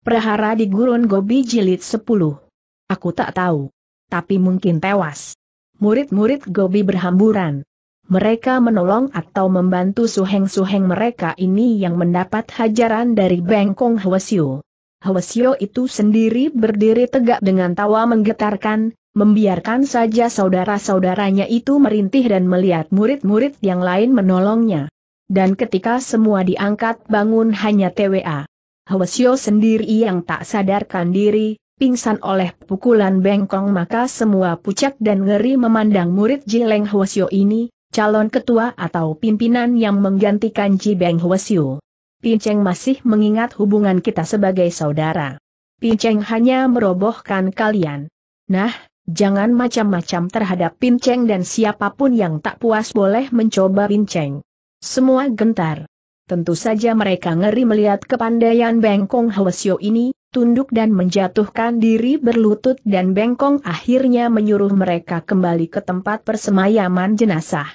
Prahara di Gurun Gobi Jilid 10. Aku tak tahu. Tapi mungkin tewas. Murid-murid Gobi berhamburan. Mereka menolong atau membantu suheng-suheng mereka ini yang mendapat hajaran dari Bengkong Hwasyo. Hwasyo itu sendiri berdiri tegak dengan tawa menggetarkan, membiarkan saja saudara-saudaranya itu merintih dan melihat murid-murid yang lain menolongnya. Dan ketika semua diangkat bangun hanya TWA. Hwasyo sendiri yang tak sadarkan diri, pingsan oleh pukulan bengkong maka semua pucat dan ngeri memandang murid Jileng Hwasyo ini, calon ketua atau pimpinan yang menggantikan Ji Beng Hwasyo. Pinceng masih mengingat hubungan kita sebagai saudara. Pinceng hanya merobohkan kalian. Nah, jangan macam-macam terhadap Pinceng dan siapapun yang tak puas boleh mencoba Pinceng. Semua gentar. Tentu saja mereka ngeri melihat kepandaian Bengkong Hwasyo ini, tunduk dan menjatuhkan diri berlutut dan Bengkong akhirnya menyuruh mereka kembali ke tempat persemayaman jenazah.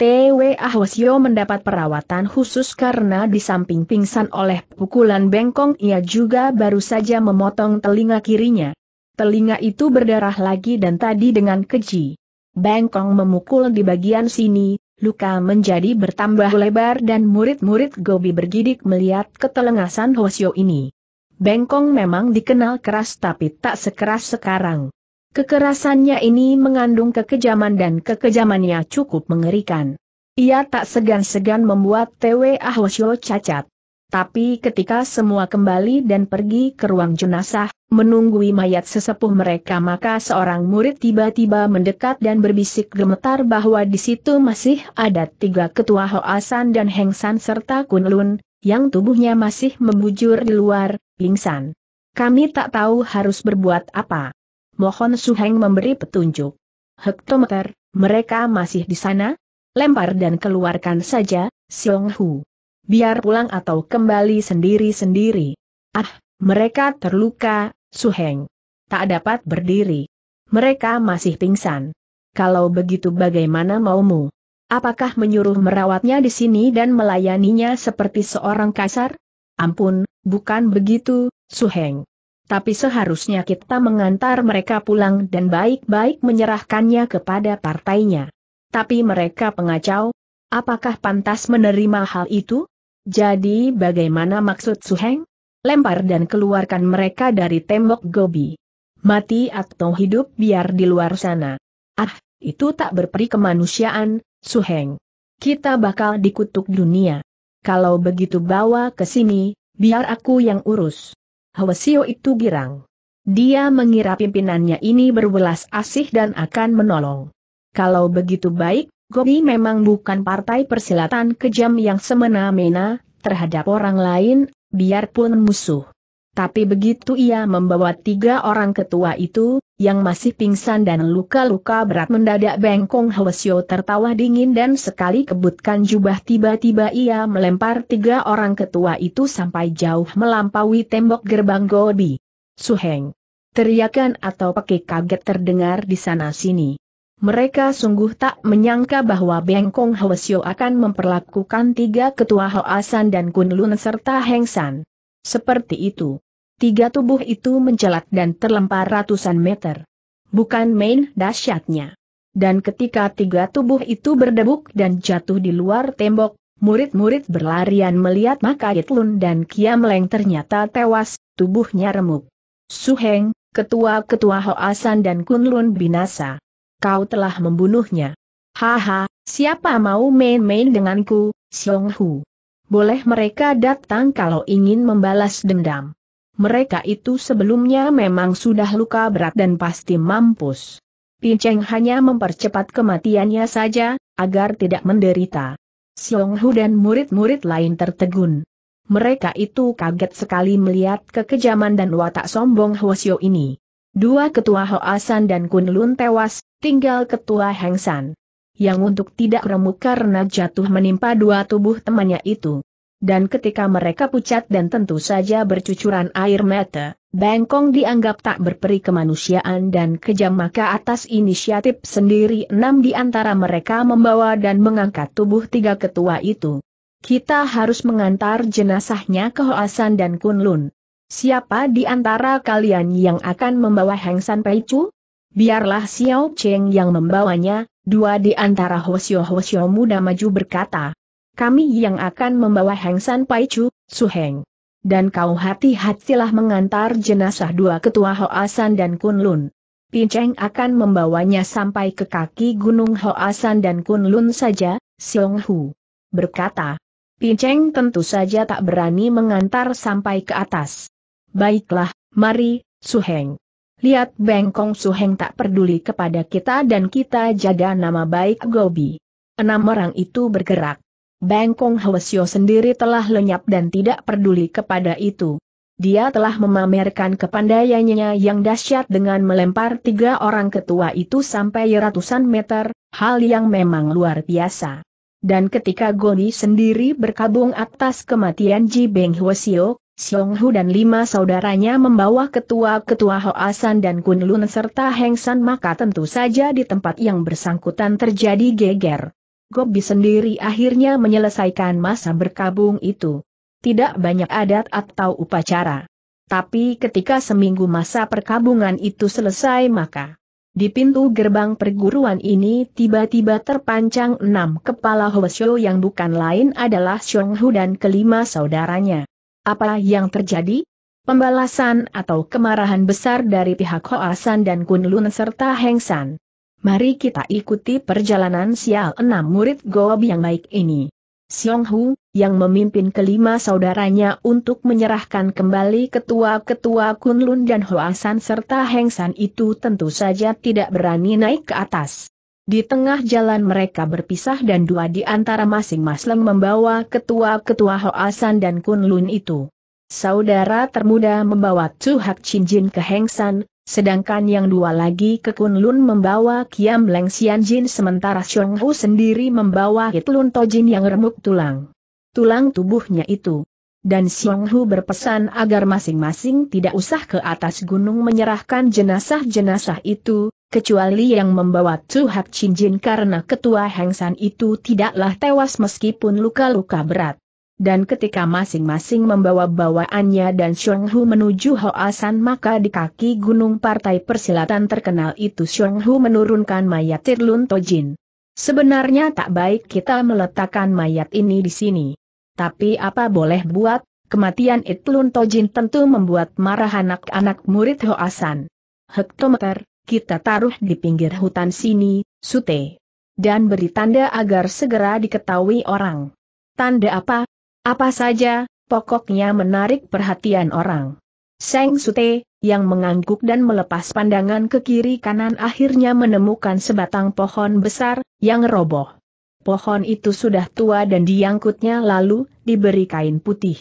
TW Ahwasyo mendapat perawatan khusus karena di samping pingsan oleh pukulan Bengkong ia juga baru saja memotong telinga kirinya. Telinga itu berdarah lagi dan tadi dengan keji. Bengkong memukul di bagian sini, luka menjadi bertambah lebar dan murid-murid Gobi bergidik melihat ketelengasan Hosio ini. Bengkong memang dikenal keras tapi tak sekeras sekarang. Kekerasannya ini mengandung kekejaman dan kekejamannya cukup mengerikan. Ia tak segan-segan membuat TWA Hosio cacat. Tapi ketika semua kembali dan pergi ke ruang jenazah, menunggui mayat sesepuh mereka maka seorang murid tiba-tiba mendekat dan berbisik gemetar bahwa di situ masih ada tiga ketua Hoasan dan hengsan serta Kunlun, yang tubuhnya masih membujur di luar, pingsan. Kami tak tahu harus berbuat apa. Mohon Suheng memberi petunjuk. Hektometer, mereka masih di sana? Lempar dan keluarkan saja, Xiong Hu biar pulang atau kembali sendiri-sendiri. Ah, mereka terluka, Suheng. Tak dapat berdiri. Mereka masih pingsan. Kalau begitu bagaimana maumu? Apakah menyuruh merawatnya di sini dan melayaninya seperti seorang kasar? Ampun, bukan begitu, Suheng. Tapi seharusnya kita mengantar mereka pulang dan baik-baik menyerahkannya kepada partainya. Tapi mereka pengacau. Apakah pantas menerima hal itu? Jadi bagaimana maksud Suheng? Lempar dan keluarkan mereka dari tembok Gobi. Mati atau hidup biar di luar sana. Ah, itu tak berperi kemanusiaan, Suheng. Kita bakal dikutuk dunia. Kalau begitu bawa ke sini, biar aku yang urus. Hwasio itu girang. Dia mengira pimpinannya ini berbelas asih dan akan menolong. Kalau begitu baik, Gobi memang bukan partai persilatan kejam yang semena-mena terhadap orang lain, biarpun musuh. Tapi begitu ia membawa tiga orang ketua itu, yang masih pingsan dan luka-luka berat mendadak bengkong Hwasyo tertawa dingin dan sekali kebutkan jubah tiba-tiba ia melempar tiga orang ketua itu sampai jauh melampaui tembok gerbang Gobi. Suheng. Teriakan atau pekik kaget terdengar di sana-sini. Mereka sungguh tak menyangka bahwa Bengkong Hwasyo akan memperlakukan tiga ketua Hoasan dan Kunlun serta Heng San. Seperti itu. Tiga tubuh itu mencelat dan terlempar ratusan meter. Bukan main dahsyatnya. Dan ketika tiga tubuh itu berdebuk dan jatuh di luar tembok, murid-murid berlarian melihat maka Yitlun dan Kiamleng ternyata tewas, tubuhnya remuk. Suheng, ketua-ketua Hoasan dan Kunlun binasa kau telah membunuhnya. Haha, siapa mau main-main denganku, Xiong Hu? Boleh mereka datang kalau ingin membalas dendam. Mereka itu sebelumnya memang sudah luka berat dan pasti mampus. Cheng hanya mempercepat kematiannya saja, agar tidak menderita. Xiong Hu dan murid-murid lain tertegun. Mereka itu kaget sekali melihat kekejaman dan watak sombong Hwasyo ini. Dua ketua Hoasan dan Kunlun tewas, Tinggal ketua Heng San. Yang untuk tidak remuk karena jatuh menimpa dua tubuh temannya itu. Dan ketika mereka pucat dan tentu saja bercucuran air mata, Bengkong dianggap tak berperi kemanusiaan dan kejam maka atas inisiatif sendiri enam di antara mereka membawa dan mengangkat tubuh tiga ketua itu. Kita harus mengantar jenazahnya ke Hoasan dan Kunlun. Siapa di antara kalian yang akan membawa Heng San Chu? Biarlah Xiao Cheng yang membawanya, dua di antara Hosio-Hosio muda maju berkata. Kami yang akan membawa Heng San Pai Chu, Su Heng. Dan kau hati-hatilah mengantar jenazah dua ketua Hoasan dan Kunlun. Cheng akan membawanya sampai ke kaki gunung Hoasan dan Kunlun saja, xiong Hu. Berkata, Cheng tentu saja tak berani mengantar sampai ke atas. Baiklah, mari, su heng. Lihat Bengkong Suheng tak peduli kepada kita dan kita jaga nama baik Gobi. Enam orang itu bergerak. Bengkong Hwasyo sendiri telah lenyap dan tidak peduli kepada itu. Dia telah memamerkan kepandaiannya yang dahsyat dengan melempar tiga orang ketua itu sampai ratusan meter, hal yang memang luar biasa. Dan ketika Goni sendiri berkabung atas kematian Ji Beng Hwasyo, Song Hu dan lima saudaranya membawa ketua-ketua Hoasan dan Kun Lun serta Heng San maka tentu saja di tempat yang bersangkutan terjadi geger. Gobi sendiri akhirnya menyelesaikan masa berkabung itu. Tidak banyak adat atau upacara. Tapi ketika seminggu masa perkabungan itu selesai maka di pintu gerbang perguruan ini tiba-tiba terpancang enam kepala Hwasyo yang bukan lain adalah Xiong Hu dan kelima saudaranya. Apa yang terjadi? Pembalasan atau kemarahan besar dari pihak Hoasan dan Kunlun serta Heng San. Mari kita ikuti perjalanan sial enam murid Gob yang baik ini. Xiong Hu, yang memimpin kelima saudaranya untuk menyerahkan kembali ketua-ketua Kunlun dan Hoasan serta Heng San itu tentu saja tidak berani naik ke atas. Di tengah jalan mereka berpisah dan dua di antara masing-masing membawa ketua-ketua Hoasan dan Kunlun itu. Saudara termuda membawa Tuhak Hak Chinjin ke Hengsan, sedangkan yang dua lagi ke Kunlun membawa Kiam Leng Xianjin sementara Xiong Hu sendiri membawa Hitlun Tojin yang remuk tulang. Tulang tubuhnya itu dan Xiong Hu berpesan agar masing-masing tidak usah ke atas gunung menyerahkan jenazah-jenazah itu, kecuali yang membawa Tu Hak Chin Jin karena ketua Heng San itu tidaklah tewas meskipun luka-luka berat. Dan ketika masing-masing membawa bawaannya dan Xiong Hu menuju Hoasan maka di kaki gunung partai persilatan terkenal itu Xiong Hu menurunkan mayat Tirlun Tojin. Sebenarnya tak baik kita meletakkan mayat ini di sini. Tapi apa boleh buat, kematian Itlun Tojin tentu membuat marah anak-anak murid Hoasan. Hektometer, kita taruh di pinggir hutan sini, Sute. Dan beri tanda agar segera diketahui orang. Tanda apa? Apa saja, pokoknya menarik perhatian orang. Seng Sute, yang mengangguk dan melepas pandangan ke kiri kanan akhirnya menemukan sebatang pohon besar, yang roboh. Pohon itu sudah tua dan diangkutnya lalu, diberi kain putih.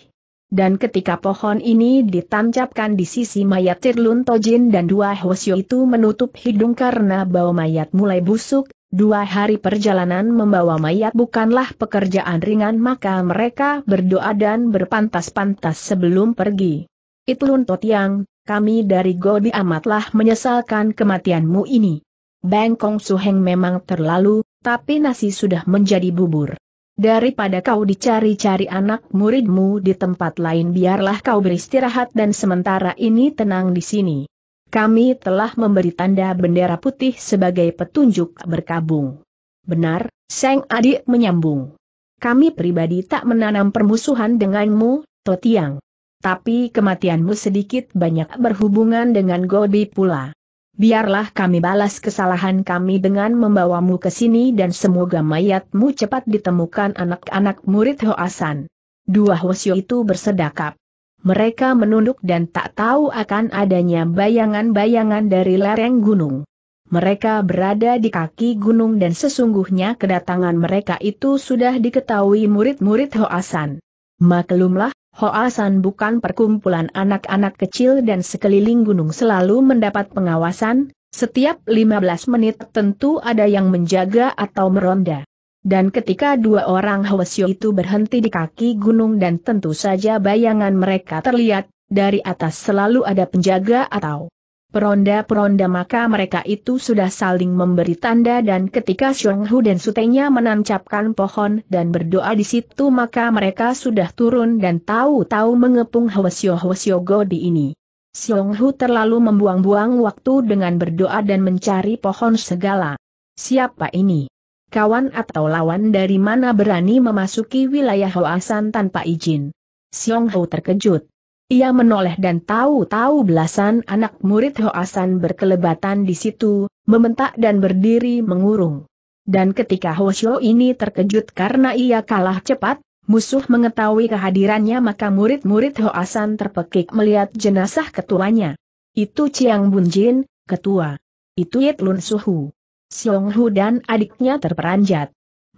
Dan ketika pohon ini ditancapkan di sisi mayat Tirlun Tojin dan dua Hwasyo itu menutup hidung karena bau mayat mulai busuk, dua hari perjalanan membawa mayat bukanlah pekerjaan ringan maka mereka berdoa dan berpantas-pantas sebelum pergi. Itlun Totiang, kami dari Godi amatlah menyesalkan kematianmu ini. Bengkong Suheng memang terlalu, tapi nasi sudah menjadi bubur. Daripada kau dicari-cari anak muridmu di tempat lain biarlah kau beristirahat dan sementara ini tenang di sini. Kami telah memberi tanda bendera putih sebagai petunjuk berkabung. Benar, Seng Adik menyambung. Kami pribadi tak menanam permusuhan denganmu, Totiang. Tapi kematianmu sedikit banyak berhubungan dengan Gobi pula biarlah kami balas kesalahan kami dengan membawamu ke sini dan semoga mayatmu cepat ditemukan anak-anak murid Hoasan. Dua Hosyo itu bersedakap. Mereka menunduk dan tak tahu akan adanya bayangan-bayangan dari lereng gunung. Mereka berada di kaki gunung dan sesungguhnya kedatangan mereka itu sudah diketahui murid-murid Hoasan. Maklumlah, Hoasan bukan perkumpulan anak-anak kecil dan sekeliling gunung selalu mendapat pengawasan, setiap 15 menit tentu ada yang menjaga atau meronda. Dan ketika dua orang Hwasyo itu berhenti di kaki gunung dan tentu saja bayangan mereka terlihat, dari atas selalu ada penjaga atau peronda-peronda maka mereka itu sudah saling memberi tanda dan ketika Xiong Hu dan sutenya menancapkan pohon dan berdoa di situ maka mereka sudah turun dan tahu-tahu mengepung Hwasyo Hwasyo Godi ini. Xiong Hu terlalu membuang-buang waktu dengan berdoa dan mencari pohon segala. Siapa ini? Kawan atau lawan dari mana berani memasuki wilayah Hoasan tanpa izin? Xiong Hu terkejut. Ia menoleh dan tahu-tahu belasan anak murid Hoasan berkelebatan di situ, membentak dan berdiri mengurung. Dan ketika Hoshio ini terkejut karena ia kalah cepat, musuh mengetahui kehadirannya maka murid-murid Hoasan terpekik melihat jenazah ketuanya. Itu Chiang Jin, ketua. Itu Yit Lun Suhu. Xiong Hu dan adiknya terperanjat.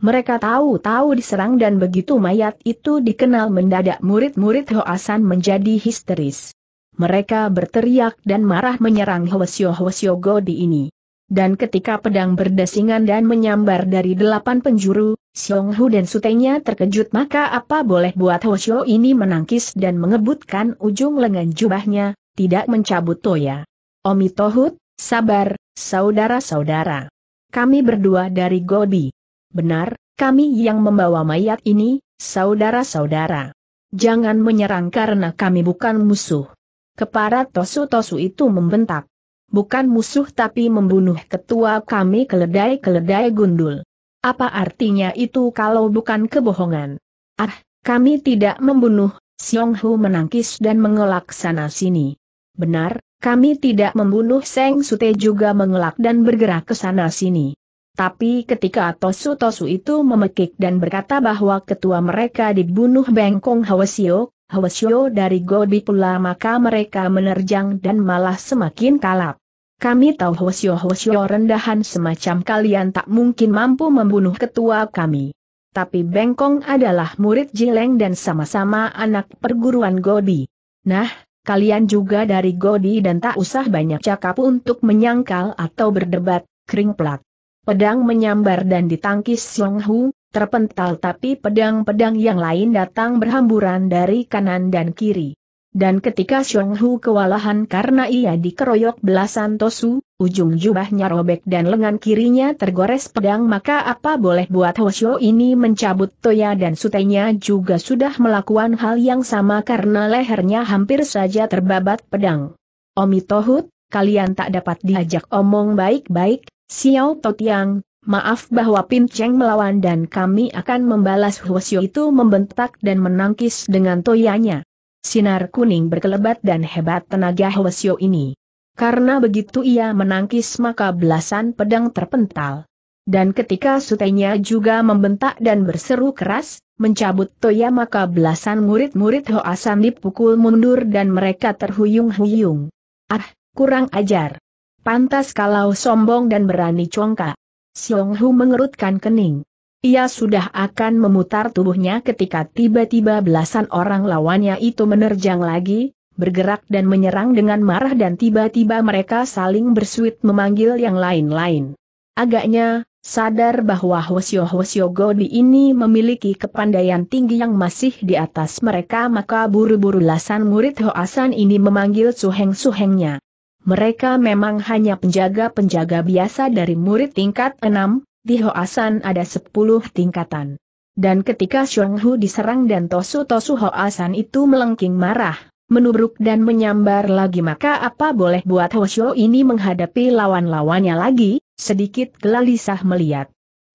Mereka tahu-tahu diserang dan begitu mayat itu dikenal mendadak murid-murid Hoasan menjadi histeris. Mereka berteriak dan marah menyerang Hwasyo-Hwasyo Godi ini. Dan ketika pedang berdesingan dan menyambar dari delapan penjuru, Xiong Hu dan sutenya terkejut maka apa boleh buat Hwasyo ini menangkis dan mengebutkan ujung lengan jubahnya, tidak mencabut toya. Omi Tohut, sabar, saudara-saudara. Kami berdua dari Gobi benar, kami yang membawa mayat ini, saudara-saudara. Jangan menyerang karena kami bukan musuh. Kepala Tosu-Tosu itu membentak. Bukan musuh tapi membunuh ketua kami keledai-keledai gundul. Apa artinya itu kalau bukan kebohongan? Ah, kami tidak membunuh, Siong Hu menangkis dan mengelak sana-sini. Benar, kami tidak membunuh Seng Sute juga mengelak dan bergerak ke sana-sini. Tapi ketika Tosu Tosu itu memekik dan berkata bahwa ketua mereka dibunuh Bengkong Hwasio, Hwasio dari Gobi pula maka mereka menerjang dan malah semakin kalap. Kami tahu Hwasio Hwasio rendahan semacam kalian tak mungkin mampu membunuh ketua kami. Tapi Bengkong adalah murid Jileng dan sama-sama anak perguruan Gobi. Nah, kalian juga dari Gobi dan tak usah banyak cakap untuk menyangkal atau berdebat, kering plak. Pedang menyambar dan ditangkis Song Hu, terpental tapi pedang-pedang yang lain datang berhamburan dari kanan dan kiri. Dan ketika Xiong Hu kewalahan karena ia dikeroyok belasan tosu, ujung jubahnya robek dan lengan kirinya tergores pedang maka apa boleh buat Hoshio ini mencabut toya dan sutenya juga sudah melakukan hal yang sama karena lehernya hampir saja terbabat pedang. Omi Tohut, kalian tak dapat diajak omong baik-baik, Xiao Totiang, maaf bahwa Pin Cheng melawan dan kami akan membalas Huo itu membentak dan menangkis dengan toyanya. Sinar kuning berkelebat dan hebat tenaga Huo ini. Karena begitu ia menangkis maka belasan pedang terpental. Dan ketika sutenya juga membentak dan berseru keras, mencabut toya maka belasan murid-murid Hoasan dipukul mundur dan mereka terhuyung-huyung. Ah, kurang ajar. Pantas kalau sombong dan berani congkak. Xiong Hu mengerutkan kening. Ia sudah akan memutar tubuhnya ketika tiba-tiba belasan orang lawannya itu menerjang lagi, bergerak dan menyerang dengan marah dan tiba-tiba mereka saling bersuit memanggil yang lain-lain. Agaknya, sadar bahwa Hwasyo Hwasyo Godi ini memiliki kepandaian tinggi yang masih di atas mereka maka buru-buru lasan murid Hoasan ini memanggil suheng-suhengnya mereka memang hanya penjaga-penjaga biasa dari murid tingkat 6, di Hoasan ada 10 tingkatan. Dan ketika Xiong Hu diserang dan Tosu-Tosu Hoasan itu melengking marah, menubruk dan menyambar lagi maka apa boleh buat Xiu ini menghadapi lawan-lawannya lagi, sedikit gelisah melihat.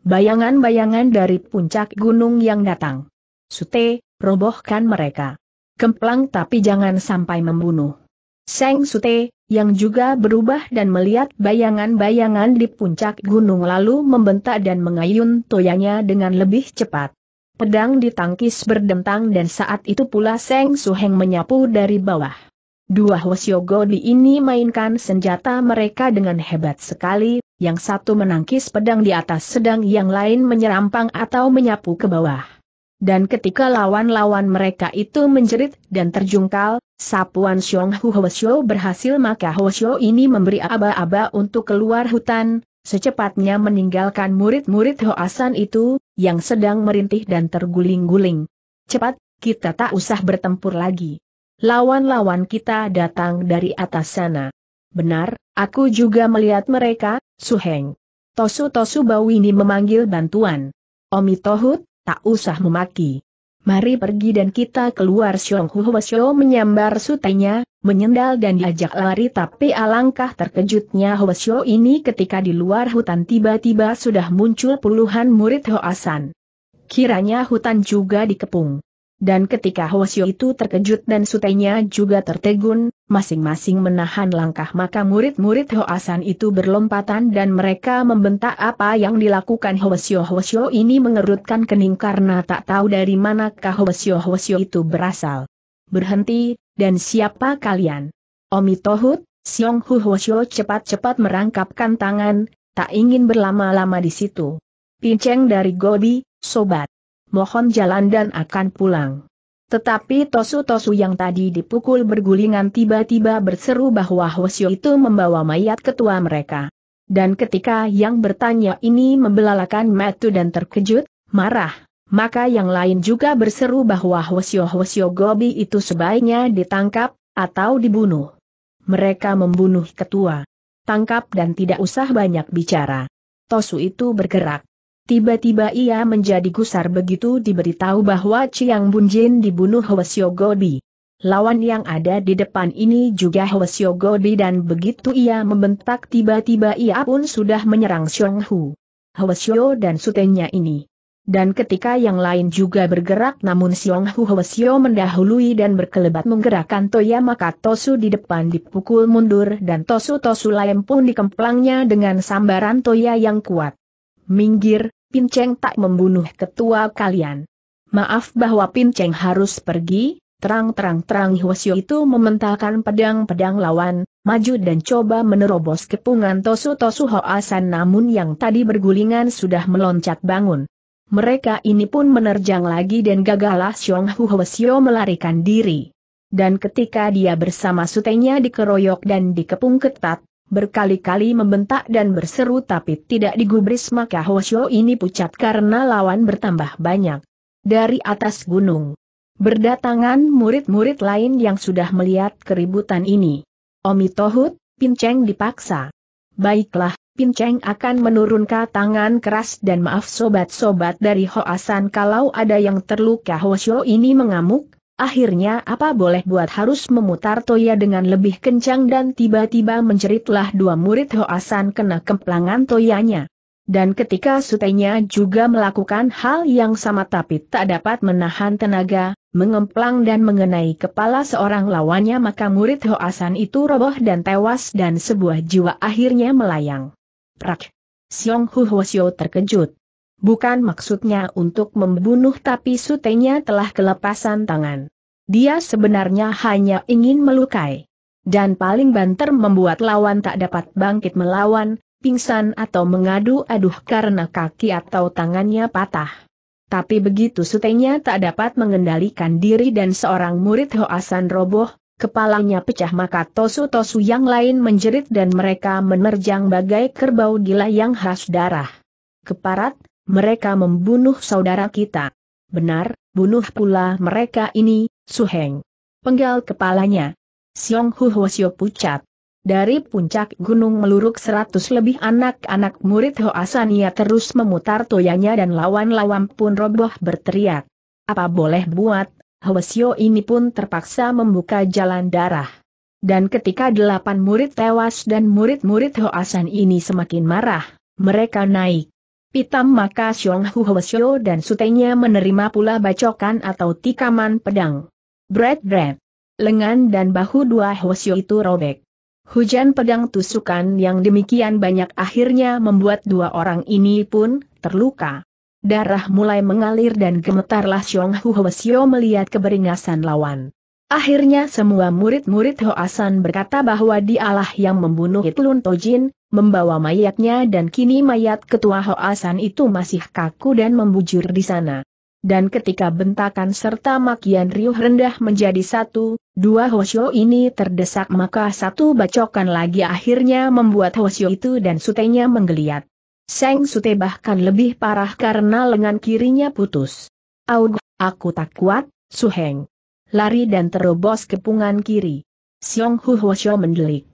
Bayangan-bayangan dari puncak gunung yang datang. Sute, robohkan mereka. Kemplang tapi jangan sampai membunuh. Seng Sute, yang juga berubah dan melihat bayangan-bayangan di puncak gunung lalu membentak dan mengayun toyanya dengan lebih cepat. Pedang ditangkis berdentang dan saat itu pula Seng Suheng menyapu dari bawah. Dua Hwasyogo di ini mainkan senjata mereka dengan hebat sekali, yang satu menangkis pedang di atas sedang yang lain menyerampang atau menyapu ke bawah. Dan ketika lawan-lawan mereka itu menjerit dan terjungkal, sapuan Xiong Hu Hwasyo berhasil maka Hwasyo ini memberi aba-aba untuk keluar hutan, secepatnya meninggalkan murid-murid Hoasan itu, yang sedang merintih dan terguling-guling. Cepat, kita tak usah bertempur lagi. Lawan-lawan kita datang dari atas sana. Benar, aku juga melihat mereka, Suheng. Tosu-tosu bau ini memanggil bantuan. Omi Tohut, tak usah memaki. Mari pergi dan kita keluar Xiong Huo menyambar sutenya, menyendal dan diajak lari tapi alangkah terkejutnya Huo ini ketika di luar hutan tiba-tiba sudah muncul puluhan murid Hoasan. Kiranya hutan juga dikepung. Dan ketika Hosyo itu terkejut dan sutenya juga tertegun, masing-masing menahan langkah maka murid-murid Hoasan itu berlompatan dan mereka membentak apa yang dilakukan Hosyo Hosyo ini mengerutkan kening karena tak tahu dari manakah Hosyo Hosyo itu berasal. Berhenti, dan siapa kalian? Omi Tohut, Siong Hu Hosyo cepat-cepat merangkapkan tangan, tak ingin berlama-lama di situ. Pinceng dari Gobi, Sobat mohon jalan dan akan pulang. Tetapi Tosu-Tosu yang tadi dipukul bergulingan tiba-tiba berseru bahwa Hwasyo itu membawa mayat ketua mereka. Dan ketika yang bertanya ini membelalakan Matu dan terkejut, marah, maka yang lain juga berseru bahwa Hwasyo-Hwasyo Gobi itu sebaiknya ditangkap, atau dibunuh. Mereka membunuh ketua. Tangkap dan tidak usah banyak bicara. Tosu itu bergerak. Tiba-tiba ia menjadi gusar begitu diberitahu bahwa Chiang Bunjin dibunuh Hwasyo Gobi. Lawan yang ada di depan ini juga Hwasyo Gobi dan begitu ia membentak tiba-tiba ia pun sudah menyerang Xiong Hu. Hwasyo dan sutenya ini. Dan ketika yang lain juga bergerak namun Xiong Hu Hwasyo mendahului dan berkelebat menggerakkan Toya maka Tosu di depan dipukul mundur dan Tosu Tosu lain pun dikemplangnya dengan sambaran Toya yang kuat minggir, Pinceng tak membunuh ketua kalian. Maaf bahwa Pinceng harus pergi, terang-terang-terang Hwasyo itu mementalkan pedang-pedang lawan, maju dan coba menerobos kepungan Tosu-Tosu Hoasan namun yang tadi bergulingan sudah meloncat bangun. Mereka ini pun menerjang lagi dan gagalah Xiong Hwasyo melarikan diri. Dan ketika dia bersama sutenya dikeroyok dan dikepung ketat, berkali-kali membentak dan berseru tapi tidak digubris maka Hoshio ini pucat karena lawan bertambah banyak. Dari atas gunung. Berdatangan murid-murid lain yang sudah melihat keributan ini. Omi Tohut, Pinceng dipaksa. Baiklah, Pinceng akan menurunkan tangan keras dan maaf sobat-sobat dari Hoasan kalau ada yang terluka Hoshio ini mengamuk, Akhirnya apa boleh buat harus memutar Toya dengan lebih kencang dan tiba-tiba menceritlah dua murid Hoasan kena kemplangan Toyanya. Dan ketika sutenya juga melakukan hal yang sama tapi tak dapat menahan tenaga, mengemplang dan mengenai kepala seorang lawannya maka murid Hoasan itu roboh dan tewas dan sebuah jiwa akhirnya melayang. Prak! Siong Hu Hwasyo terkejut bukan maksudnya untuk membunuh tapi sutenya telah kelepasan tangan. Dia sebenarnya hanya ingin melukai. Dan paling banter membuat lawan tak dapat bangkit melawan, pingsan atau mengadu-aduh karena kaki atau tangannya patah. Tapi begitu sutenya tak dapat mengendalikan diri dan seorang murid Hoasan roboh, kepalanya pecah maka tosu-tosu yang lain menjerit dan mereka menerjang bagai kerbau gila yang khas darah. Keparat, mereka membunuh saudara kita. Benar, bunuh pula mereka ini, Su Heng. Penggal kepalanya. Siong Hu Hwasyo pucat. Dari puncak gunung meluruk seratus lebih anak-anak murid ia terus memutar toyanya dan lawan-lawan pun roboh berteriak. Apa boleh buat, Hwasyo ini pun terpaksa membuka jalan darah. Dan ketika delapan murid tewas dan murid-murid Hoasan ini semakin marah, mereka naik. Pitam maka Xiong Hwesyo dan sutenya menerima pula bacokan atau tikaman pedang. Bread bread. Lengan dan bahu dua Hwesyo itu robek. Hujan pedang tusukan yang demikian banyak akhirnya membuat dua orang ini pun terluka. Darah mulai mengalir dan gemetarlah Xiong Hwesyo melihat keberingasan lawan. Akhirnya semua murid-murid Hoasan berkata bahwa dialah yang membunuh Hitlun Tojin, membawa mayatnya dan kini mayat ketua Hoasan itu masih kaku dan membujur di sana. Dan ketika bentakan serta makian riuh rendah menjadi satu, dua Hoshio ini terdesak maka satu bacokan lagi akhirnya membuat Hoshio itu dan sutenya menggeliat. Seng sute bahkan lebih parah karena lengan kirinya putus. Aug, aku tak kuat, Suheng lari dan terobos kepungan kiri. Xiong Hu Huosho mendelik.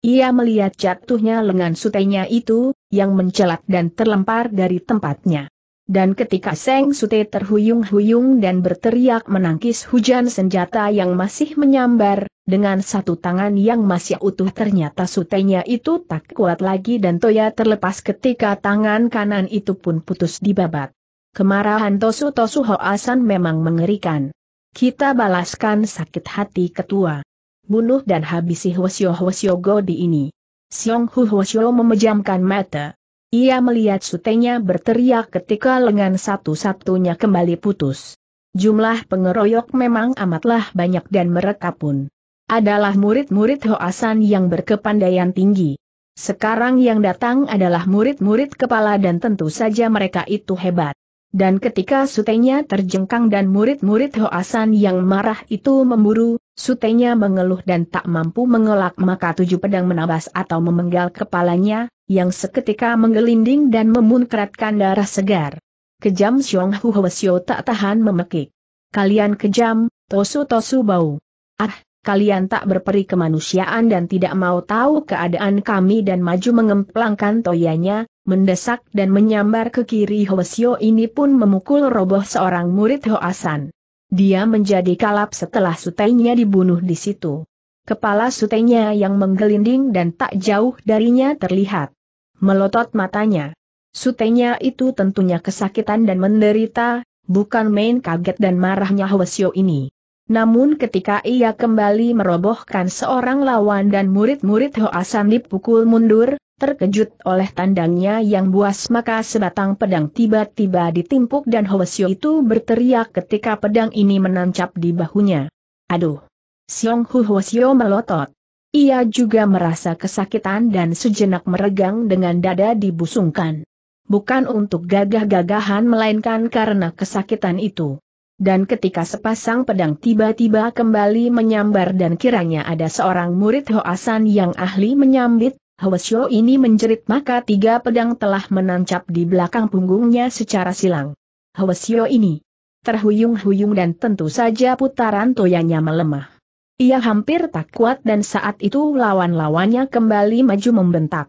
Ia melihat jatuhnya lengan sutenya itu, yang mencelat dan terlempar dari tempatnya. Dan ketika Seng Sute terhuyung-huyung dan berteriak menangkis hujan senjata yang masih menyambar, dengan satu tangan yang masih utuh ternyata sutenya itu tak kuat lagi dan Toya terlepas ketika tangan kanan itu pun putus dibabat. Kemarahan Tosu Tosu Hoasan memang mengerikan. Kita balaskan sakit hati ketua. Bunuh dan habisi Hwasyo Hwasyo Godi ini. Siong Hu Hwasyo memejamkan mata. Ia melihat sutenya berteriak ketika lengan satu-satunya kembali putus. Jumlah pengeroyok memang amatlah banyak dan mereka pun adalah murid-murid Hoasan yang berkepandaian tinggi. Sekarang yang datang adalah murid-murid kepala dan tentu saja mereka itu hebat. Dan ketika sutenya terjengkang dan murid-murid Hoasan yang marah itu memburu, sutenya mengeluh dan tak mampu mengelak maka tujuh pedang menabas atau memenggal kepalanya, yang seketika menggelinding dan memunkratkan darah segar. Kejam Xiong Huhwasyo tak tahan memekik. Kalian kejam, tosu-tosu bau. Ah, kalian tak berperi kemanusiaan dan tidak mau tahu keadaan kami dan maju mengemplangkan toyanya, mendesak dan menyambar ke kiri Hoesio ini pun memukul roboh seorang murid Hoasan. Dia menjadi kalap setelah sutainya dibunuh di situ. Kepala sutainya yang menggelinding dan tak jauh darinya terlihat. Melotot matanya. Sutainya itu tentunya kesakitan dan menderita, bukan main kaget dan marahnya Hoesio ini. Namun ketika ia kembali merobohkan seorang lawan dan murid-murid Hoasan dipukul mundur, terkejut oleh tandangnya yang buas maka sebatang pedang tiba-tiba ditimpuk dan Hoasio itu berteriak ketika pedang ini menancap di bahunya. Aduh! Siong Hu Hoesio melotot. Ia juga merasa kesakitan dan sejenak meregang dengan dada dibusungkan. Bukan untuk gagah-gagahan melainkan karena kesakitan itu dan ketika sepasang pedang tiba-tiba kembali menyambar dan kiranya ada seorang murid Hoasan yang ahli menyambit, Hwasyo ini menjerit maka tiga pedang telah menancap di belakang punggungnya secara silang. Hwasyo ini terhuyung-huyung dan tentu saja putaran toyanya melemah. Ia hampir tak kuat dan saat itu lawan-lawannya kembali maju membentak.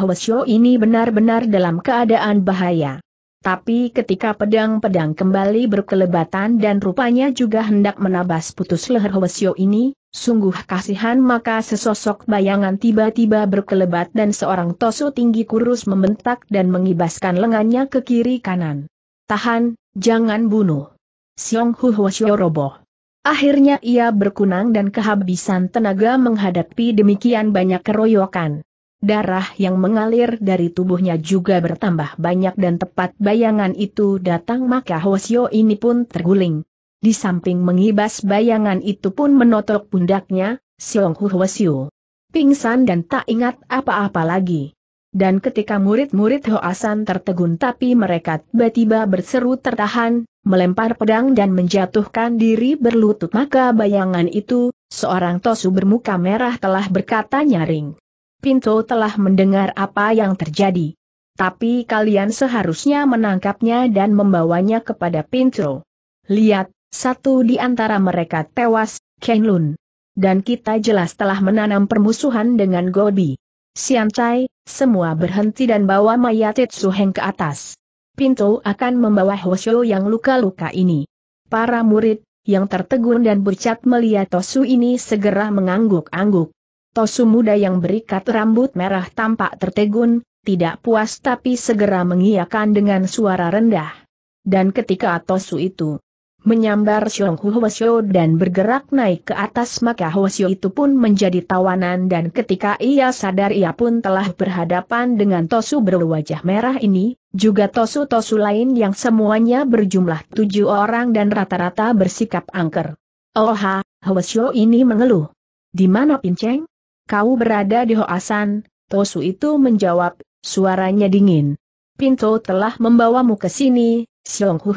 Hwasyo ini benar-benar dalam keadaan bahaya. Tapi ketika pedang-pedang kembali berkelebatan dan rupanya juga hendak menabas putus leher Hwasyo ini, sungguh kasihan maka sesosok bayangan tiba-tiba berkelebat dan seorang tosu tinggi kurus membentak dan mengibaskan lengannya ke kiri kanan. Tahan, jangan bunuh. Siong Hu Hwasyo roboh. Akhirnya ia berkunang dan kehabisan tenaga menghadapi demikian banyak keroyokan. Darah yang mengalir dari tubuhnya juga bertambah banyak dan tepat bayangan itu datang maka Hosio ini pun terguling. Di samping mengibas bayangan itu pun menotok pundaknya, Siong Hu Hosio. Pingsan dan tak ingat apa-apa lagi. Dan ketika murid-murid Hoasan tertegun tapi mereka tiba-tiba berseru tertahan, melempar pedang dan menjatuhkan diri berlutut maka bayangan itu, seorang Tosu bermuka merah telah berkata nyaring. Pinto telah mendengar apa yang terjadi. Tapi kalian seharusnya menangkapnya dan membawanya kepada Pinto. Lihat, satu di antara mereka tewas, Ken Lun. Dan kita jelas telah menanam permusuhan dengan Gobi. Sian Chai, semua berhenti dan bawa mayat Heng ke atas. Pinto akan membawa Hoshio yang luka-luka ini. Para murid, yang tertegun dan bercat melihat Tosu ini segera mengangguk-angguk. Tosu muda yang berikat rambut merah tampak tertegun, tidak puas tapi segera mengiyakan dengan suara rendah. Dan ketika Tosu itu menyambar Xiong Huosyo dan bergerak naik ke atas maka Huosyo itu pun menjadi tawanan dan ketika ia sadar ia pun telah berhadapan dengan Tosu berwajah merah ini, juga Tosu-Tosu lain yang semuanya berjumlah tujuh orang dan rata-rata bersikap angker. Oha, Huosyo ini mengeluh. Di mana Pinceng? kau berada di Hoasan, Tosu itu menjawab, suaranya dingin. Pinto telah membawamu ke sini, Siong Hu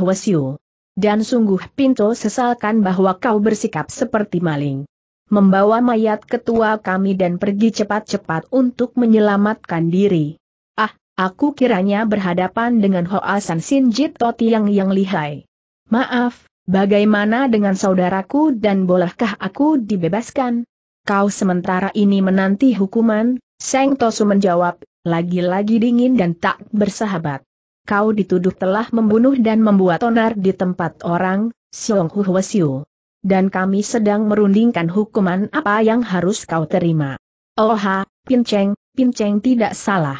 Dan sungguh Pinto sesalkan bahwa kau bersikap seperti maling. Membawa mayat ketua kami dan pergi cepat-cepat untuk menyelamatkan diri. Ah, aku kiranya berhadapan dengan Hoasan Sinjit Toti yang yang lihai. Maaf, bagaimana dengan saudaraku dan bolehkah aku dibebaskan? kau sementara ini menanti hukuman, Seng Tosu menjawab, lagi-lagi dingin dan tak bersahabat. Kau dituduh telah membunuh dan membuat onar di tempat orang, Siong Hu Dan kami sedang merundingkan hukuman apa yang harus kau terima. Oha, Pinceng, Pinceng tidak salah.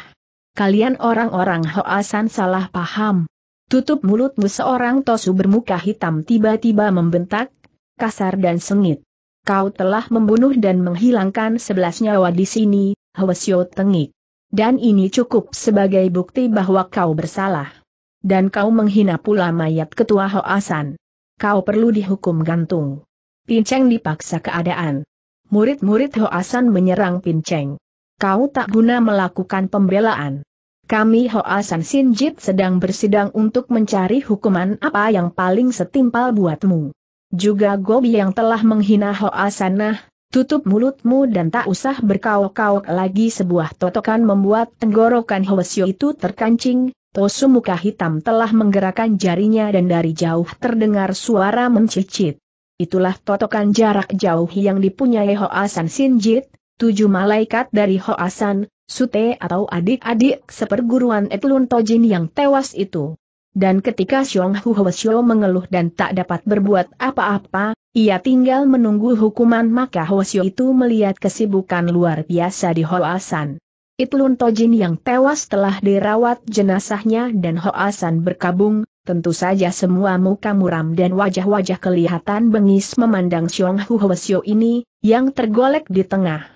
Kalian orang-orang Hoasan salah paham. Tutup mulutmu seorang Tosu bermuka hitam tiba-tiba membentak, kasar dan sengit kau telah membunuh dan menghilangkan sebelas nyawa di sini, Hwasyo tengik. Dan ini cukup sebagai bukti bahwa kau bersalah. Dan kau menghina pula mayat ketua Hoasan. Kau perlu dihukum gantung. Pinceng dipaksa keadaan. Murid-murid Hoasan menyerang Pinceng. Kau tak guna melakukan pembelaan. Kami Hoasan Sinjit sedang bersidang untuk mencari hukuman apa yang paling setimpal buatmu. Juga Gobi yang telah menghina Asanah. tutup mulutmu dan tak usah berkauk-kauk lagi sebuah totokan membuat tenggorokan Hoesyo itu terkancing, Tosu muka hitam telah menggerakkan jarinya dan dari jauh terdengar suara mencicit. Itulah totokan jarak jauh yang dipunyai Hoasan Sinjit, tujuh malaikat dari Hoasan, Sute atau adik-adik seperguruan Etlun Tojin yang tewas itu. Dan ketika Xiong Xiu mengeluh dan tak dapat berbuat apa-apa, ia tinggal menunggu hukuman maka Xiu itu melihat kesibukan luar biasa di Hoasan. Itlun Tojin yang tewas telah dirawat jenazahnya dan Hoasan berkabung, tentu saja semua muka muram dan wajah-wajah kelihatan bengis memandang Xiong Xiu ini, yang tergolek di tengah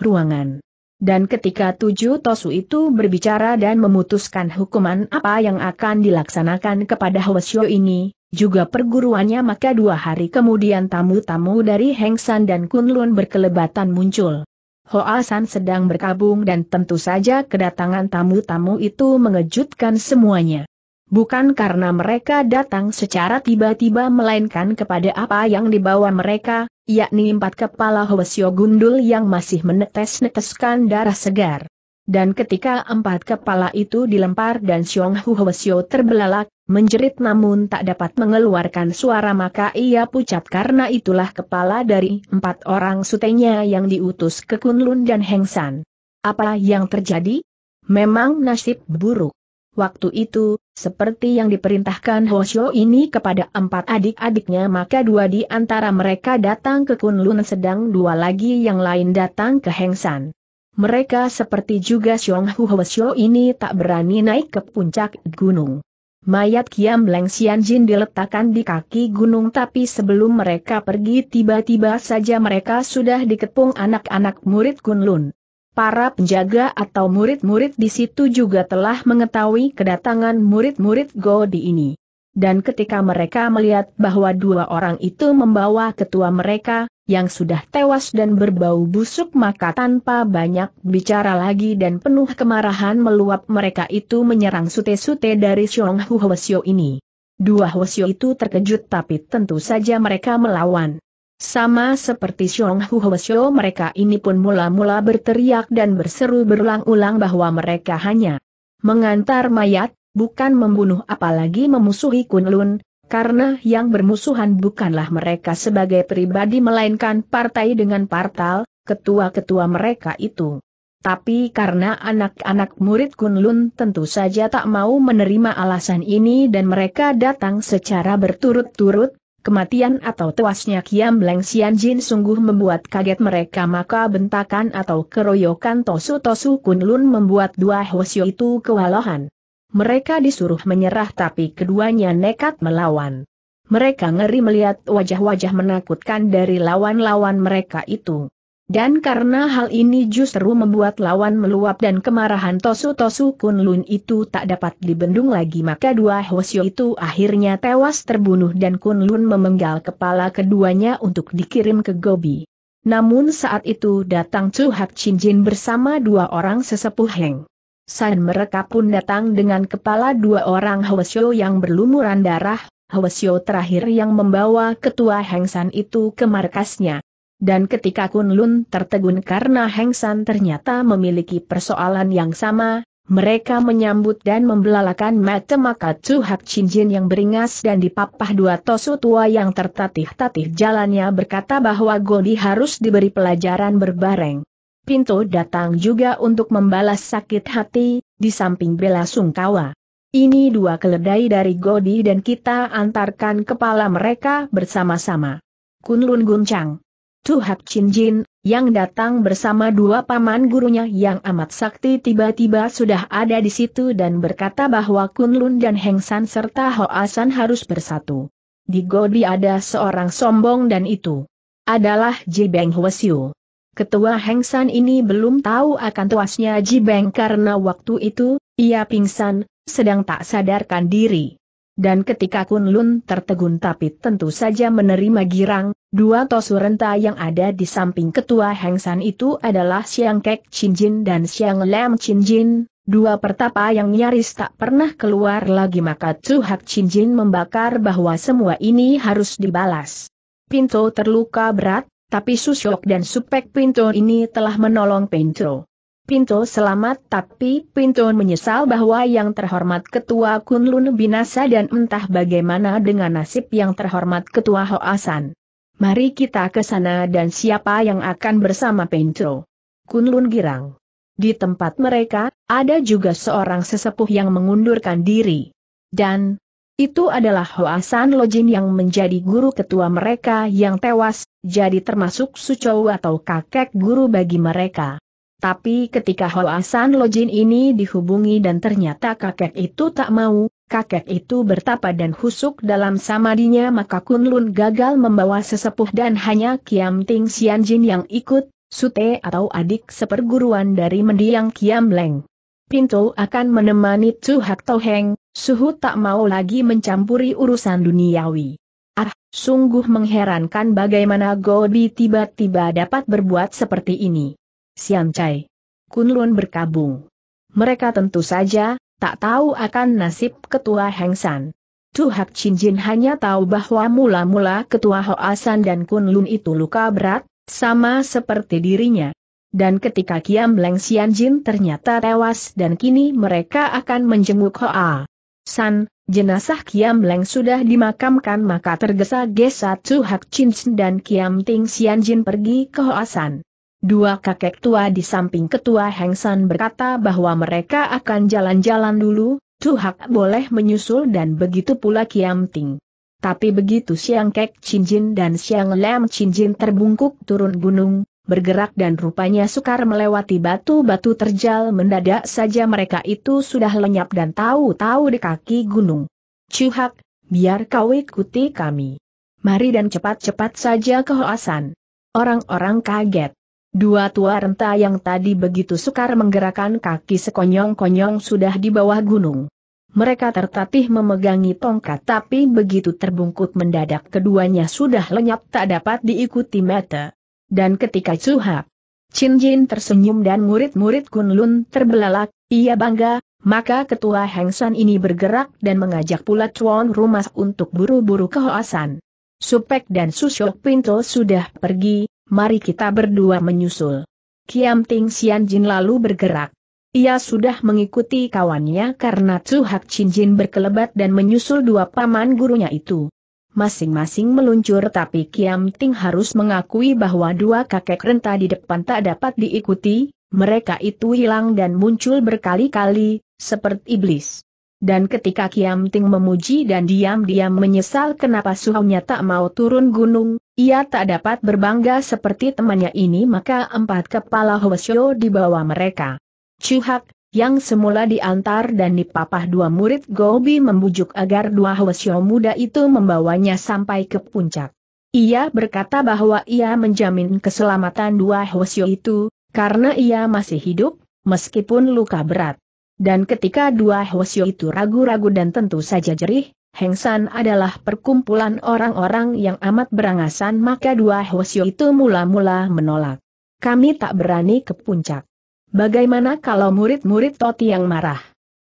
ruangan. Dan ketika tujuh tosu itu berbicara dan memutuskan hukuman apa yang akan dilaksanakan kepada Hwasyo ini, juga perguruannya maka dua hari kemudian tamu-tamu dari Hengsan dan Kunlun berkelebatan muncul. Hoa San sedang berkabung dan tentu saja kedatangan tamu-tamu itu mengejutkan semuanya. Bukan karena mereka datang secara tiba-tiba melainkan kepada apa yang dibawa mereka, yakni empat kepala Hwasyo Gundul yang masih menetes-neteskan darah segar. Dan ketika empat kepala itu dilempar dan Xiong Hu Hwasyo terbelalak, menjerit namun tak dapat mengeluarkan suara maka ia pucat karena itulah kepala dari empat orang sutenya yang diutus ke Kunlun dan Hengsan. Apa yang terjadi? Memang nasib buruk. Waktu itu, seperti yang diperintahkan Hoshio ini kepada empat adik-adiknya maka dua di antara mereka datang ke Kunlun sedang dua lagi yang lain datang ke Hengsan. Mereka seperti juga Xiong Hu Hoshio ini tak berani naik ke puncak gunung. Mayat Kiam Leng Xian Jin diletakkan di kaki gunung tapi sebelum mereka pergi tiba-tiba saja mereka sudah dikepung anak-anak murid Kunlun. Para penjaga atau murid-murid di situ juga telah mengetahui kedatangan murid-murid Godi ini. Dan ketika mereka melihat bahwa dua orang itu membawa ketua mereka, yang sudah tewas dan berbau busuk maka tanpa banyak bicara lagi dan penuh kemarahan meluap mereka itu menyerang sute-sute dari Xiong Hu Hwasyo ini. Dua Hwasyo itu terkejut tapi tentu saja mereka melawan. Sama seperti Xiong Xiu, mereka ini pun mula-mula berteriak dan berseru berulang-ulang bahwa mereka hanya mengantar mayat, bukan membunuh apalagi memusuhi Kunlun, karena yang bermusuhan bukanlah mereka sebagai pribadi melainkan partai dengan partal, ketua-ketua mereka itu. Tapi karena anak-anak murid Kunlun tentu saja tak mau menerima alasan ini dan mereka datang secara berturut-turut, Kematian atau tewasnya Kiam Leng Xian Jin sungguh membuat kaget mereka maka bentakan atau keroyokan Tosu Tosu Kun Lun membuat dua Hosio itu kewalahan. Mereka disuruh menyerah tapi keduanya nekat melawan. Mereka ngeri melihat wajah-wajah menakutkan dari lawan-lawan mereka itu. Dan karena hal ini justru membuat lawan meluap dan kemarahan Tosu Tosu Lun itu tak dapat dibendung lagi maka dua Hwasyo itu akhirnya tewas terbunuh dan Kun Lun memenggal kepala keduanya untuk dikirim ke Gobi. Namun saat itu datang Chu Hak Chin Jin bersama dua orang sesepuh Heng. San mereka pun datang dengan kepala dua orang Hwasyo yang berlumuran darah, Hwasyo terakhir yang membawa ketua Heng San itu ke markasnya. Dan ketika Kun Lun tertegun karena Heng San ternyata memiliki persoalan yang sama, mereka menyambut dan membelalakan mata maka Chu Hak Chin Jin yang beringas dan dipapah dua tosu tua yang tertatih-tatih jalannya berkata bahwa Godi harus diberi pelajaran berbareng. Pinto datang juga untuk membalas sakit hati, di samping bela sungkawa. Ini dua keledai dari Godi dan kita antarkan kepala mereka bersama-sama. Kunlun guncang. Tuhak Chin Jin, yang datang bersama dua paman gurunya yang amat sakti tiba-tiba sudah ada di situ dan berkata bahwa Kunlun dan Heng San serta Hoa Asan harus bersatu. Di Godi ada seorang sombong dan itu adalah Ji Beng Hwasyu. Ketua Heng San ini belum tahu akan tuasnya Ji Beng karena waktu itu, ia pingsan, sedang tak sadarkan diri. Dan ketika Kunlun tertegun tapi tentu saja menerima girang, Dua tosu renta yang ada di samping ketua Heng itu adalah Siang Kek Chin Jin dan Siang Lam Chin Jin, dua pertapa yang nyaris tak pernah keluar lagi maka Chu Hak Chin Jin membakar bahwa semua ini harus dibalas. Pinto terluka berat, tapi Susyok dan Supek Pinto ini telah menolong Pinto. Pinto selamat tapi Pinto menyesal bahwa yang terhormat ketua Kunlun binasa dan entah bagaimana dengan nasib yang terhormat ketua Hoasan. Mari kita ke sana dan siapa yang akan bersama Pencro? Kunlun girang. Di tempat mereka, ada juga seorang sesepuh yang mengundurkan diri. Dan, itu adalah Hoasan Lojin yang menjadi guru ketua mereka yang tewas, jadi termasuk Sucou atau kakek guru bagi mereka. Tapi ketika Hoasan Lojin ini dihubungi dan ternyata kakek itu tak mau, kakek itu bertapa dan husuk dalam samadinya maka Kunlun gagal membawa sesepuh dan hanya Kiam Ting Xianjin yang ikut, sute atau adik seperguruan dari mendiang Kiam Leng. Pintu akan menemani Tzu Hak Heng, Suhu tak mau lagi mencampuri urusan duniawi. Ah, sungguh mengherankan bagaimana Gobi tiba-tiba dapat berbuat seperti ini. Sian Chai. Kunlun berkabung. Mereka tentu saja, tak tahu akan nasib ketua Heng San. Tu Hak Chin Jin hanya tahu bahwa mula-mula ketua Hoa San dan Kun Lun itu luka berat, sama seperti dirinya. Dan ketika Kiam Leng Xian Jin ternyata tewas dan kini mereka akan menjenguk Hoa San, jenazah Kiam Leng sudah dimakamkan maka tergesa-gesa Chu Hak Chin dan Kiam Ting Xian Jin pergi ke Hoa San. Dua kakek tua di samping ketua Heng San berkata bahwa mereka akan jalan-jalan dulu, Tuhak boleh menyusul dan begitu pula Kiam Ting. Tapi begitu Siang Kek Cinjin dan Siang Lam Cinjin terbungkuk turun gunung, bergerak dan rupanya sukar melewati batu-batu terjal mendadak saja mereka itu sudah lenyap dan tahu-tahu di kaki gunung. Cuhak, biar kau ikuti kami. Mari dan cepat-cepat saja ke Hoasan. Orang-orang kaget. Dua tua renta yang tadi begitu sukar menggerakkan kaki sekonyong-konyong sudah di bawah gunung. Mereka tertatih memegangi tongkat tapi begitu terbungkut mendadak keduanya sudah lenyap tak dapat diikuti mata. Dan ketika Suhab, Chin Jin tersenyum dan murid-murid Kunlun terbelalak, ia bangga, maka ketua Heng San ini bergerak dan mengajak pula Chuan Rumas untuk buru-buru ke Hoasan. Supek dan Susyok Pinto sudah pergi, mari kita berdua menyusul. Kiam Ting Xian Jin lalu bergerak. Ia sudah mengikuti kawannya karena Tsu Hak Chin Jin berkelebat dan menyusul dua paman gurunya itu. Masing-masing meluncur tapi Kiam Ting harus mengakui bahwa dua kakek renta di depan tak dapat diikuti, mereka itu hilang dan muncul berkali-kali, seperti iblis. Dan ketika Kiam Ting memuji dan diam-diam menyesal kenapa suhunya tak mau turun gunung, ia tak dapat berbangga seperti temannya ini maka empat kepala Hwasyo dibawa mereka. Cuhak, yang semula diantar dan dipapah dua murid Gobi membujuk agar dua Hwasyo muda itu membawanya sampai ke puncak. Ia berkata bahwa ia menjamin keselamatan dua Hwasyo itu, karena ia masih hidup, meskipun luka berat. Dan ketika dua Hwasyo itu ragu-ragu dan tentu saja jerih, Heng San adalah perkumpulan orang-orang yang amat berangasan maka dua Hwasyo itu mula-mula menolak. Kami tak berani ke puncak. Bagaimana kalau murid-murid Toti yang marah?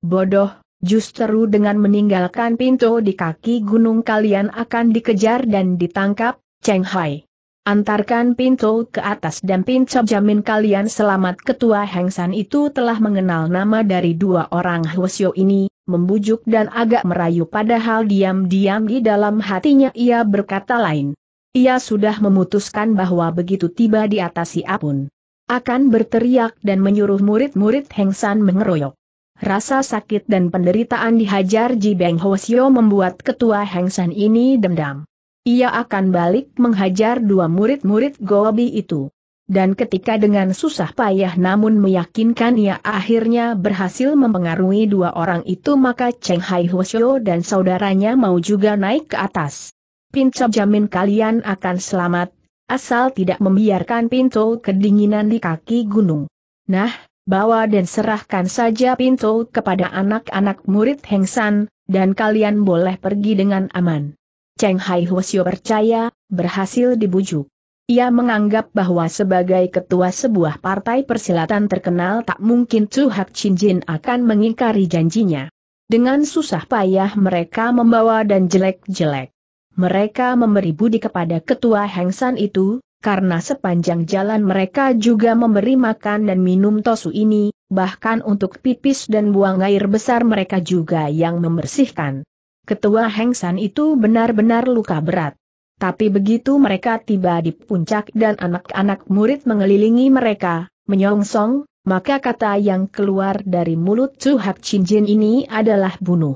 Bodoh, justru dengan meninggalkan pintu di kaki gunung kalian akan dikejar dan ditangkap, Cheng Hai. Antarkan pintu ke atas dan Pinto jamin kalian selamat ketua Hengsan itu telah mengenal nama dari dua orang Hwasyo ini, membujuk dan agak merayu padahal diam-diam di dalam hatinya ia berkata lain. Ia sudah memutuskan bahwa begitu tiba di atas si Apun. Akan berteriak dan menyuruh murid-murid Hengsan mengeroyok. Rasa sakit dan penderitaan dihajar Ji Beng Hwasyo membuat ketua Hengsan ini dendam. Ia akan balik menghajar dua murid-murid Gobi itu. Dan ketika dengan susah payah namun meyakinkan ia akhirnya berhasil mempengaruhi dua orang itu maka Cheng Hai Hwasyo dan saudaranya mau juga naik ke atas. Pinco jamin kalian akan selamat, asal tidak membiarkan Pinto kedinginan di kaki gunung. Nah, bawa dan serahkan saja Pinto kepada anak-anak murid Heng San, dan kalian boleh pergi dengan aman. Cheng Hai Hwasyo percaya, berhasil dibujuk. Ia menganggap bahwa sebagai ketua sebuah partai persilatan terkenal tak mungkin Chu Hak Chin Jin akan mengingkari janjinya. Dengan susah payah mereka membawa dan jelek-jelek. Mereka memberi budi kepada ketua Heng San itu, karena sepanjang jalan mereka juga memberi makan dan minum tosu ini, bahkan untuk pipis dan buang air besar mereka juga yang membersihkan ketua Hengsan itu benar-benar luka berat. Tapi begitu mereka tiba di puncak dan anak-anak murid mengelilingi mereka, menyongsong, maka kata yang keluar dari mulut Chu Hak Chin ini adalah bunuh.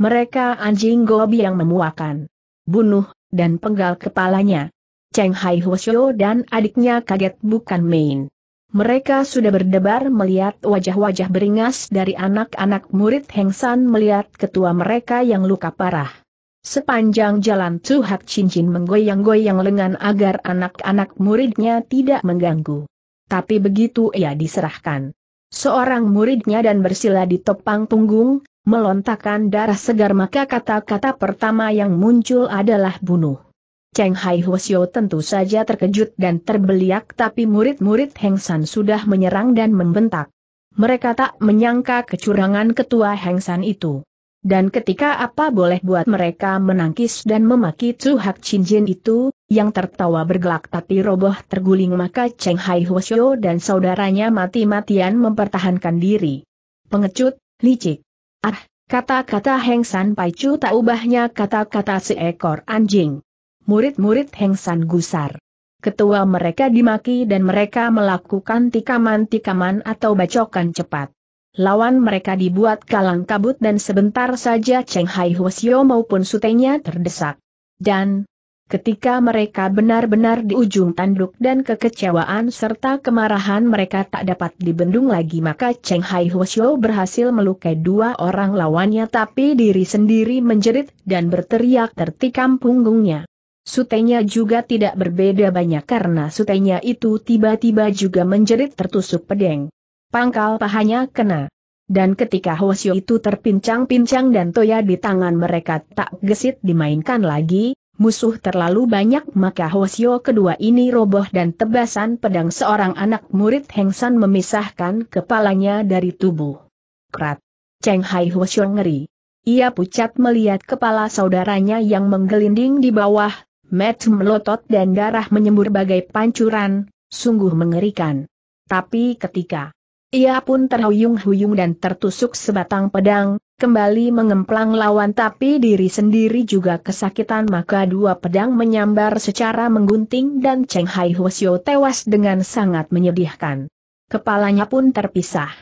Mereka anjing gobi yang memuakan. Bunuh, dan penggal kepalanya. Cheng Hai Hwasyo dan adiknya kaget bukan main. Mereka sudah berdebar melihat wajah-wajah beringas dari anak-anak murid Heng San melihat ketua mereka yang luka parah. Sepanjang jalan tuhak Cincin menggoyang-goyang lengan agar anak-anak muridnya tidak mengganggu. Tapi begitu ia diserahkan. Seorang muridnya dan bersila di topang punggung, melontarkan darah segar maka kata-kata pertama yang muncul adalah bunuh. Cheng Hai Huo tentu saja terkejut dan terbeliak tapi murid-murid Heng San sudah menyerang dan membentak. Mereka tak menyangka kecurangan ketua Heng San itu. Dan ketika apa boleh buat mereka menangkis dan memaki Chu Hak Chin Jin itu, yang tertawa bergelak tapi roboh terguling maka Cheng Hai Huo dan saudaranya mati-matian mempertahankan diri. Pengecut, licik. Ah, kata-kata Heng San Pai Chu tak ubahnya kata-kata seekor anjing murid-murid Hengsan Gusar. Ketua mereka dimaki dan mereka melakukan tikaman-tikaman atau bacokan cepat. Lawan mereka dibuat kalang kabut dan sebentar saja Cheng Hai Hwasyo maupun sutenya terdesak. Dan, ketika mereka benar-benar di ujung tanduk dan kekecewaan serta kemarahan mereka tak dapat dibendung lagi maka Cheng Hai Hwasyo berhasil melukai dua orang lawannya tapi diri sendiri menjerit dan berteriak tertikam punggungnya. Sutenya juga tidak berbeda banyak karena sutenya itu tiba-tiba juga menjerit tertusuk pedeng. Pangkal pahanya kena. Dan ketika Hosyo itu terpincang-pincang dan toya di tangan mereka tak gesit dimainkan lagi, musuh terlalu banyak maka Hosyo kedua ini roboh dan tebasan pedang seorang anak murid Hengsan memisahkan kepalanya dari tubuh. Krat. Cheng Hai Hosyo ngeri. Ia pucat melihat kepala saudaranya yang menggelinding di bawah, Matt melotot dan darah menyembur bagai pancuran, sungguh mengerikan. Tapi ketika ia pun terhuyung-huyung dan tertusuk sebatang pedang, kembali mengemplang lawan tapi diri sendiri juga kesakitan maka dua pedang menyambar secara menggunting dan Cheng Hai Hwasyo tewas dengan sangat menyedihkan. Kepalanya pun terpisah.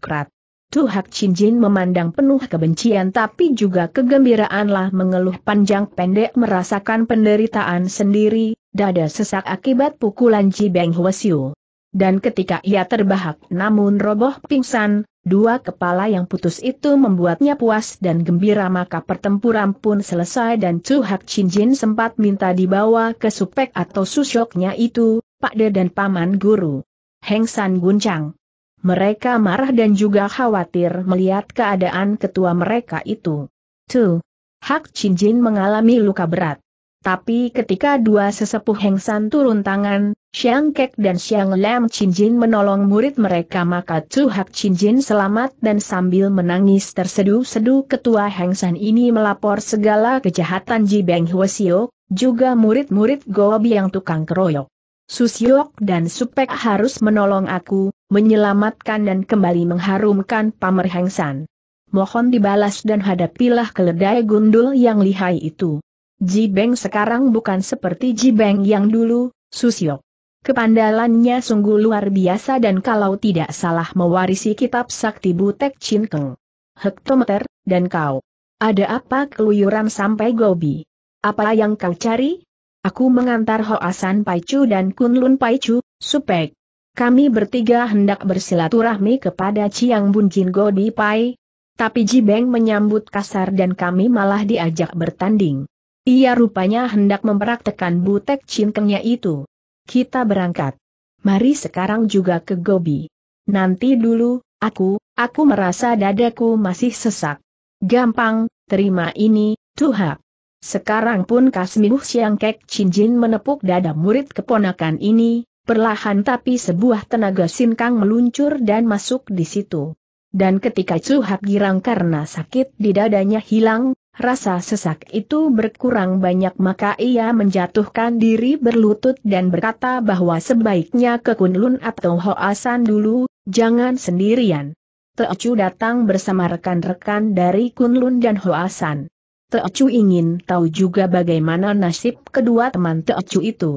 Krat. Tuhak Chinjin memandang penuh kebencian tapi juga kegembiraanlah mengeluh panjang pendek merasakan penderitaan sendiri, dada sesak akibat pukulan Ji Beng Hwasyu. Dan ketika ia terbahak namun roboh pingsan, dua kepala yang putus itu membuatnya puas dan gembira maka pertempuran pun selesai dan Tuhak Chinjin sempat minta dibawa ke supek atau susyoknya itu, Pakde dan Paman Guru. Heng San Guncang mereka marah dan juga khawatir melihat keadaan ketua mereka itu. Tuh, Hak Chin Jin mengalami luka berat. Tapi ketika dua sesepuh Heng San turun tangan, Xiang Kek dan Xiang Lam Chin Jin menolong murid mereka maka Chu Hak Chin Jin selamat dan sambil menangis tersedu-sedu ketua Heng San ini melapor segala kejahatan Ji Beng Hwasio, juga murid-murid Gobi yang tukang keroyok. Susiok dan Supek harus menolong aku, menyelamatkan dan kembali mengharumkan pamer Hengsan. Mohon dibalas dan hadapilah keledai gundul yang lihai itu. Ji Beng sekarang bukan seperti Ji Beng yang dulu, Susio. Kepandalannya sungguh luar biasa dan kalau tidak salah mewarisi kitab sakti Butek Cinkeng. Hektometer, dan kau. Ada apa keluyuran sampai Gobi? Apa yang kau cari? Aku mengantar Hoasan Paicu dan Kunlun Paicu, Supek. Kami bertiga hendak bersilaturahmi kepada Ciang Bun Jin Go Di Pai, tapi Ji Beng menyambut kasar dan kami malah diajak bertanding. Ia rupanya hendak mempraktekan butek cinkengnya itu. Kita berangkat. Mari sekarang juga ke Gobi. Nanti dulu, aku, aku merasa dadaku masih sesak. Gampang, terima ini, Tuhak. Sekarang pun Kasmi Siang Kek Cinjin menepuk dada murid keponakan ini, Perlahan tapi sebuah tenaga sinkang meluncur dan masuk di situ. Dan ketika Chu Hak girang karena sakit di dadanya hilang, rasa sesak itu berkurang banyak maka ia menjatuhkan diri berlutut dan berkata bahwa sebaiknya ke Kunlun atau Hoasan dulu, jangan sendirian. Teocu datang bersama rekan-rekan dari Kunlun dan Hoasan. Teocu ingin tahu juga bagaimana nasib kedua teman Teocu itu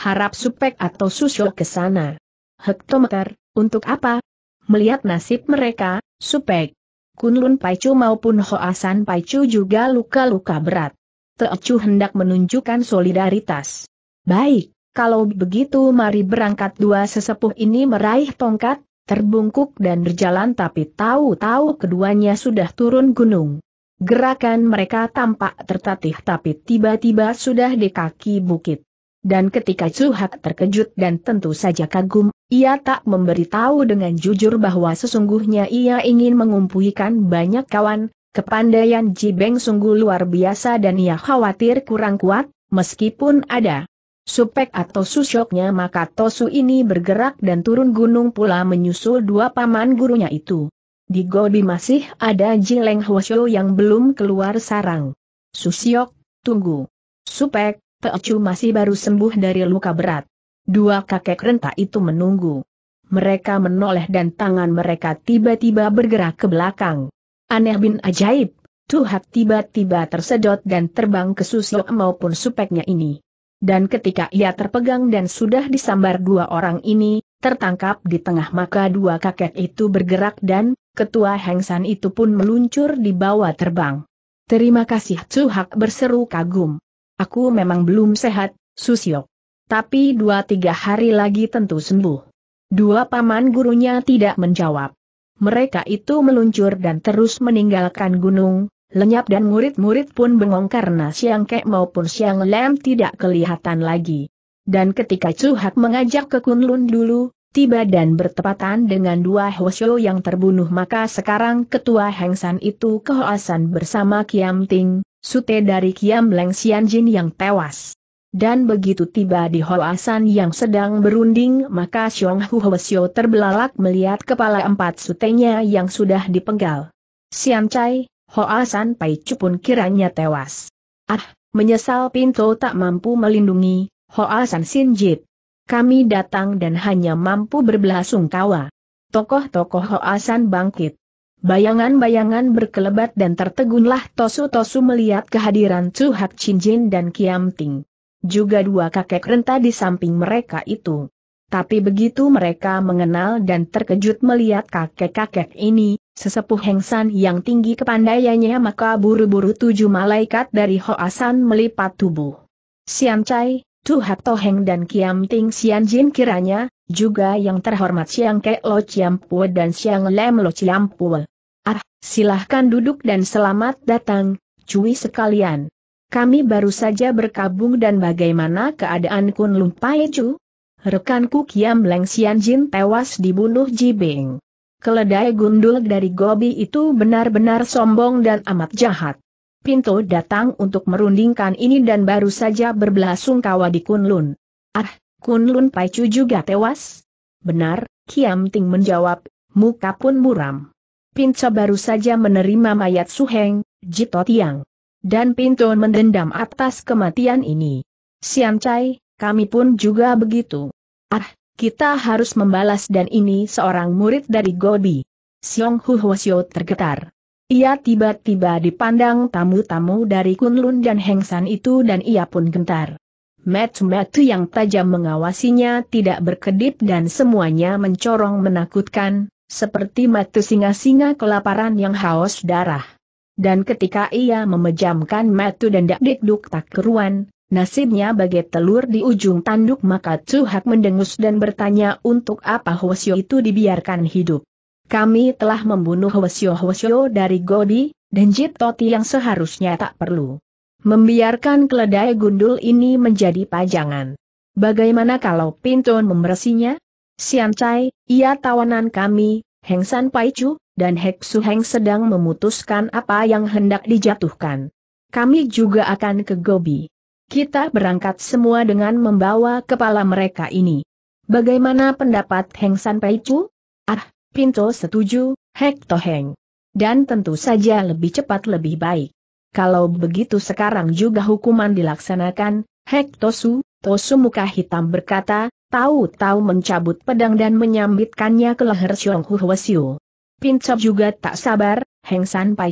harap supek atau susuk ke sana. Hektometer, untuk apa? Melihat nasib mereka, supek. Kunlun Paicu maupun Hoasan Paicu juga luka-luka berat. Teocu hendak menunjukkan solidaritas. Baik, kalau begitu mari berangkat dua sesepuh ini meraih tongkat, terbungkuk dan berjalan tapi tahu-tahu keduanya sudah turun gunung. Gerakan mereka tampak tertatih tapi tiba-tiba sudah di kaki bukit. Dan ketika Chu Hak terkejut dan tentu saja kagum, ia tak memberitahu dengan jujur bahwa sesungguhnya ia ingin mengumpulkan banyak kawan, kepandaian Ji Beng sungguh luar biasa dan ia khawatir kurang kuat, meskipun ada supek atau susyoknya maka Tosu ini bergerak dan turun gunung pula menyusul dua paman gurunya itu. Di Gobi masih ada Jileng Hwasyo yang belum keluar sarang. Susyok, tunggu. Supek, Peocu masih baru sembuh dari luka berat. Dua kakek renta itu menunggu. Mereka menoleh dan tangan mereka tiba-tiba bergerak ke belakang. Aneh bin ajaib, Tuhak tiba-tiba tersedot dan terbang ke susu maupun supeknya ini. Dan ketika ia terpegang dan sudah disambar dua orang ini, tertangkap di tengah maka dua kakek itu bergerak dan, ketua Hengsan itu pun meluncur di bawah terbang. Terima kasih Tuhak berseru kagum. Aku memang belum sehat, Susio. Tapi dua tiga hari lagi tentu sembuh. Dua paman gurunya tidak menjawab. Mereka itu meluncur dan terus meninggalkan gunung, lenyap dan murid-murid pun bengong karena Siang Kek maupun Siang Lem tidak kelihatan lagi. Dan ketika Cuhak mengajak ke Kunlun dulu, tiba dan bertepatan dengan dua Hoshio yang terbunuh maka sekarang ketua Hengsan itu kehoasan bersama Kiam Ting, sute dari Kiam Leng Xianjin yang tewas. Dan begitu tiba di Hoasan yang sedang berunding maka Xiong Hu Xiu terbelalak melihat kepala empat sutenya yang sudah dipenggal. Siam Chai, Hoasan Chu pun kiranya tewas. Ah, menyesal Pinto tak mampu melindungi, Hoasan Jit. Kami datang dan hanya mampu berbelasungkawa. Tokoh-tokoh Hoasan bangkit. Bayangan-bayangan berkelebat dan tertegunlah tosu-tosu melihat kehadiran Chu Hak Chin Jin dan Kiam Ting. Juga dua kakek renta di samping mereka itu. Tapi begitu mereka mengenal dan terkejut melihat kakek-kakek ini, sesepuh Heng San yang tinggi kepandaiannya maka buru-buru tujuh malaikat dari Hoasan melipat tubuh. Sian Chai, Tu Hak Toheng dan Kiam Ting Sian Jin kiranya, juga yang terhormat Siang Ke Lo Chiam Pue dan Siang Lem Lo Chiam Pue. Ah, silahkan duduk dan selamat datang, cuy sekalian. Kami baru saja berkabung dan bagaimana keadaan Kun Lumpai Chu? Rekanku Kiam Leng Sian Jin tewas dibunuh Jibing. Keledai gundul dari Gobi itu benar-benar sombong dan amat jahat. Pinto datang untuk merundingkan ini dan baru saja berbelasungkawa di Kunlun. Ah, Kunlun Paicu juga tewas? Benar, Kiam Ting menjawab, muka pun muram. Pinto baru saja menerima mayat Suheng, Jito Tiang. Dan Pinto mendendam atas kematian ini. Siam Chai, kami pun juga begitu. Ah, kita harus membalas dan ini seorang murid dari Gobi. Siong Hu Hwasyo tergetar. Ia tiba-tiba dipandang tamu-tamu dari Kunlun dan Hengsan itu dan ia pun gentar. Metu-metu yang tajam mengawasinya tidak berkedip dan semuanya mencorong menakutkan, seperti metu singa-singa kelaparan yang haus darah. Dan ketika ia memejamkan metu dan dakdikduk tak keruan, Nasibnya bagai telur di ujung tanduk maka Cuhak mendengus dan bertanya untuk apa Hwasyo itu dibiarkan hidup. Kami telah membunuh Wesyo-Wesyo dari Godi, dan Jit Toti yang seharusnya tak perlu. Membiarkan keledai gundul ini menjadi pajangan. Bagaimana kalau Pinton membersihnya? Sian Chai, ia tawanan kami, Heng San Chu dan Hek Su Heng sedang memutuskan apa yang hendak dijatuhkan. Kami juga akan ke Gobi. Kita berangkat semua dengan membawa kepala mereka ini. Bagaimana pendapat Heng San Paichu? Ah, Pinto setuju, Hek Toheng. Dan tentu saja lebih cepat lebih baik. Kalau begitu sekarang juga hukuman dilaksanakan, Hek Tosu, Tosu muka hitam berkata, tahu-tahu mencabut pedang dan menyambitkannya ke leher Xiong Hu Wesiu. Pinto juga tak sabar, Heng San Pai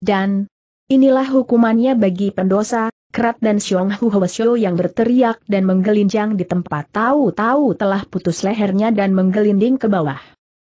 Dan, inilah hukumannya bagi pendosa, Kerat dan Xiong Hu Hwasyo yang berteriak dan menggelinjang di tempat tahu-tahu telah putus lehernya dan menggelinding ke bawah.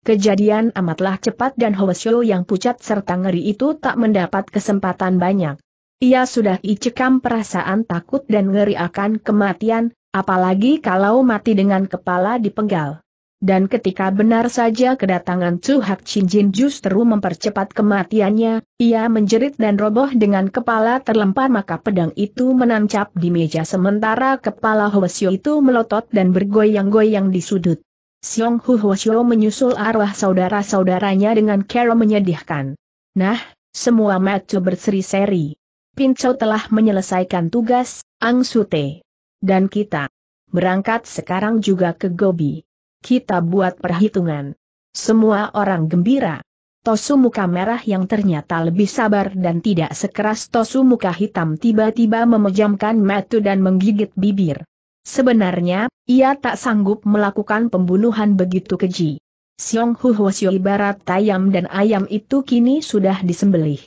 Kejadian amatlah cepat dan Hoesyo yang pucat serta ngeri itu tak mendapat kesempatan banyak. Ia sudah icekam perasaan takut dan ngeri akan kematian, apalagi kalau mati dengan kepala dipenggal. Dan ketika benar saja kedatangan Chu Hak Chin Jin justru mempercepat kematiannya, ia menjerit dan roboh dengan kepala terlempar maka pedang itu menancap di meja sementara kepala Hoesyo itu melotot dan bergoyang-goyang di sudut. Siong Hu Huo menyusul arwah saudara-saudaranya dengan cara menyedihkan. Nah, semua matu berseri-seri. Pin Chou telah menyelesaikan tugas, Ang Sute. Dan kita berangkat sekarang juga ke Gobi. Kita buat perhitungan. Semua orang gembira. Tosu muka merah yang ternyata lebih sabar dan tidak sekeras Tosu muka hitam tiba-tiba memejamkan mata dan menggigit bibir. Sebenarnya, ia tak sanggup melakukan pembunuhan begitu keji. Siong Hu ibarat tayam dan ayam itu kini sudah disembelih.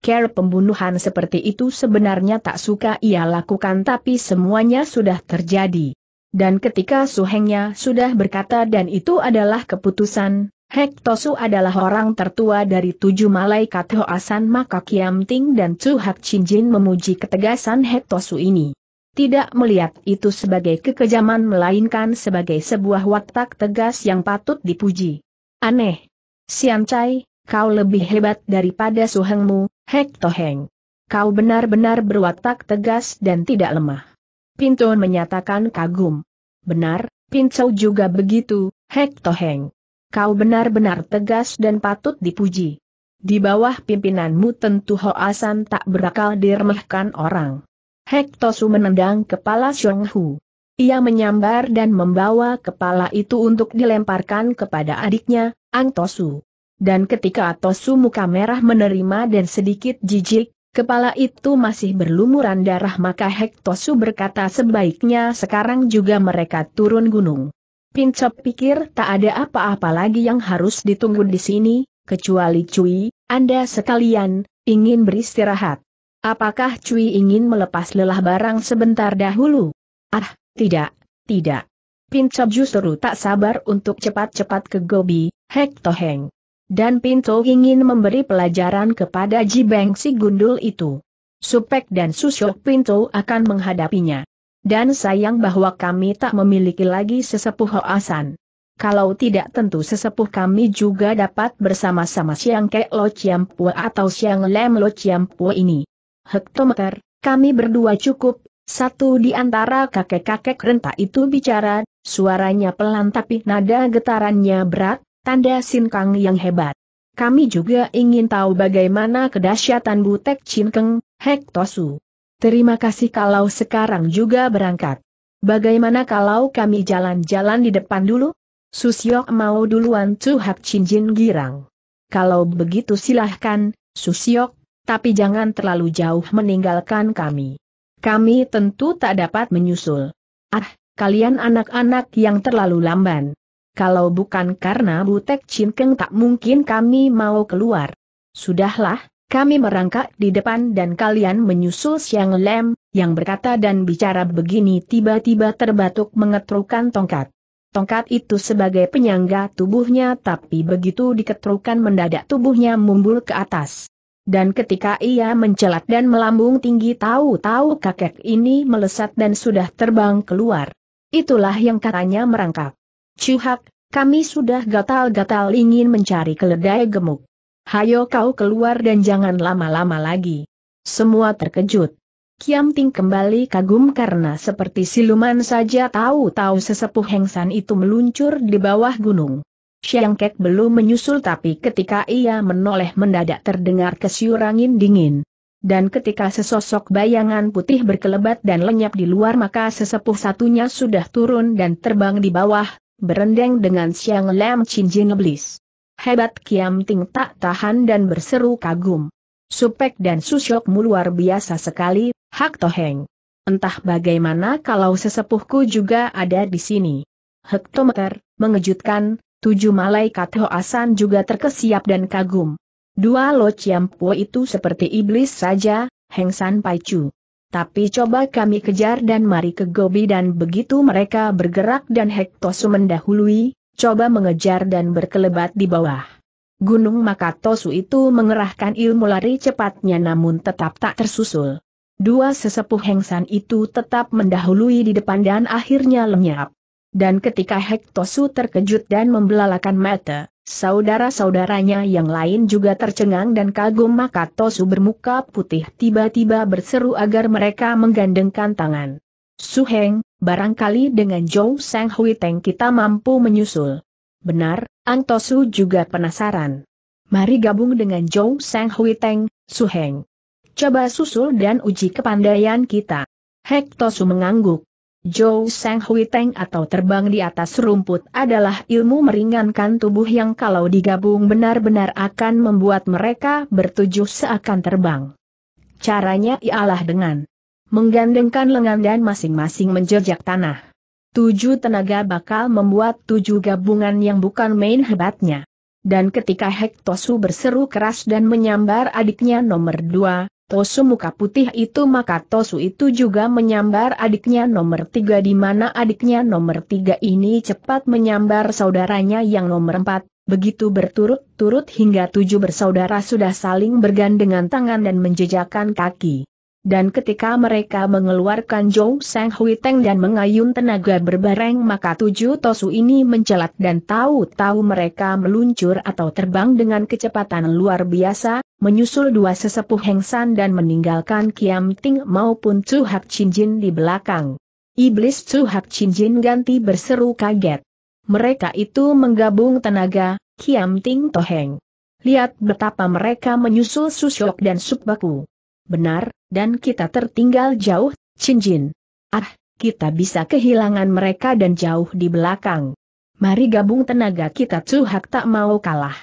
Care pembunuhan seperti itu sebenarnya tak suka ia lakukan tapi semuanya sudah terjadi. Dan ketika suhengnya sudah berkata dan itu adalah keputusan, Hek Tosu adalah orang tertua dari tujuh malaikat Hoasan maka Kiam Ting dan Chu Hak Chin Jin memuji ketegasan Hek Tosu ini tidak melihat itu sebagai kekejaman melainkan sebagai sebuah watak tegas yang patut dipuji. Aneh. Sian Chai, kau lebih hebat daripada suhengmu, Hek Toheng. Kau benar-benar berwatak tegas dan tidak lemah. Pinton menyatakan kagum. Benar, Pincau juga begitu, Hek Toheng. Kau benar-benar tegas dan patut dipuji. Di bawah pimpinanmu tentu Hoasan tak berakal diremehkan orang. Hek Tosu menendang kepala Xiong Hu. Ia menyambar dan membawa kepala itu untuk dilemparkan kepada adiknya, Ang Tosu. Dan ketika Tosu muka merah menerima dan sedikit jijik, kepala itu masih berlumuran darah maka Hek Tosu berkata sebaiknya sekarang juga mereka turun gunung. Pincop pikir tak ada apa-apa lagi yang harus ditunggu di sini, kecuali Cui, Anda sekalian, ingin beristirahat. Apakah Cui ingin melepas lelah barang sebentar dahulu? Ah, tidak, tidak. Pinto justru tak sabar untuk cepat-cepat ke Gobi, Hek Toheng. Dan Pinto ingin memberi pelajaran kepada Jibeng si gundul itu. Supek dan Susyok Pinto akan menghadapinya. Dan sayang bahwa kami tak memiliki lagi sesepuh Hoasan. Kalau tidak tentu sesepuh kami juga dapat bersama-sama Siang Kek Lo Chiam Pua atau Siang Lem Lo Chiam Pua ini hektometer, kami berdua cukup, satu di antara kakek-kakek renta itu bicara, suaranya pelan tapi nada getarannya berat, tanda sinkang yang hebat. Kami juga ingin tahu bagaimana kedahsyatan Butek Cinkeng, Hektosu. Terima kasih kalau sekarang juga berangkat. Bagaimana kalau kami jalan-jalan di depan dulu? Susyok mau duluan tuh Hak girang. Kalau begitu silahkan, Susyok, tapi jangan terlalu jauh meninggalkan kami. Kami tentu tak dapat menyusul. Ah, kalian anak-anak yang terlalu lamban. Kalau bukan karena Butek Cinkeng tak mungkin kami mau keluar. Sudahlah, kami merangkak di depan dan kalian menyusul Siang Lem, yang berkata dan bicara begini tiba-tiba terbatuk mengetrukan tongkat. Tongkat itu sebagai penyangga tubuhnya tapi begitu diketrukan mendadak tubuhnya mumbul ke atas. Dan ketika ia mencelat dan melambung tinggi tahu-tahu kakek ini melesat dan sudah terbang keluar. Itulah yang katanya merangkak. Cuhak, kami sudah gatal-gatal ingin mencari keledai gemuk. Hayo kau keluar dan jangan lama-lama lagi. Semua terkejut. Kiam Ting kembali kagum karena seperti siluman saja tahu-tahu sesepuh Hengsan itu meluncur di bawah gunung. Siang Kek belum menyusul tapi ketika ia menoleh mendadak terdengar kesyurangin dingin. Dan ketika sesosok bayangan putih berkelebat dan lenyap di luar maka sesepuh satunya sudah turun dan terbang di bawah, berendeng dengan siang lem cincin iblis. Hebat Kiam Ting tak tahan dan berseru kagum. Supek dan Susyokmu luar biasa sekali, Hak Toheng. Entah bagaimana kalau sesepuhku juga ada di sini. Hektometer, mengejutkan, Tujuh malaikat Hoasan juga terkesiap dan kagum. Dua Lo Chiampo itu seperti iblis saja, Heng San Tapi coba kami kejar dan mari ke Gobi dan begitu mereka bergerak dan Hektosu mendahului, coba mengejar dan berkelebat di bawah. Gunung Makatosu itu mengerahkan ilmu lari cepatnya namun tetap tak tersusul. Dua sesepuh Heng San itu tetap mendahului di depan dan akhirnya lenyap. Dan ketika Hektosu terkejut dan membelalakan mata, saudara-saudaranya yang lain juga tercengang dan kagum maka Tosu bermuka putih tiba-tiba berseru agar mereka menggandengkan tangan. Suheng, barangkali dengan Zhou Sang Hui Teng kita mampu menyusul. Benar, ang Tosu juga penasaran. Mari gabung dengan Zhou Sang Hui Teng, Suheng. Coba susul dan uji kepandaian kita. Hektosu mengangguk. Zhou Sang Hui Teng atau terbang di atas rumput adalah ilmu meringankan tubuh yang kalau digabung benar-benar akan membuat mereka bertujuh seakan terbang. Caranya ialah dengan menggandengkan lengan dan masing-masing menjejak tanah. Tujuh tenaga bakal membuat tujuh gabungan yang bukan main hebatnya. Dan ketika Hektosu berseru keras dan menyambar adiknya nomor dua, Tosu muka putih itu maka Tosu itu juga menyambar adiknya nomor tiga di mana adiknya nomor tiga ini cepat menyambar saudaranya yang nomor empat, begitu berturut-turut hingga tujuh bersaudara sudah saling bergandengan tangan dan menjejakkan kaki. Dan ketika mereka mengeluarkan Zhou Sang Hui Teng dan mengayun tenaga berbareng maka tujuh tosu ini mencelat dan tahu-tahu mereka meluncur atau terbang dengan kecepatan luar biasa, menyusul dua sesepuh Heng San dan meninggalkan Kiam Ting maupun Chu Hak Chin Jin di belakang. Iblis Chu Hak Chin Jin ganti berseru kaget. Mereka itu menggabung tenaga, Kiam Ting Toheng. Lihat betapa mereka menyusul Susyok dan Subaku. Benar, dan kita tertinggal jauh, cincin. Ah, kita bisa kehilangan mereka dan jauh di belakang. Mari gabung tenaga kita Hak tak mau kalah.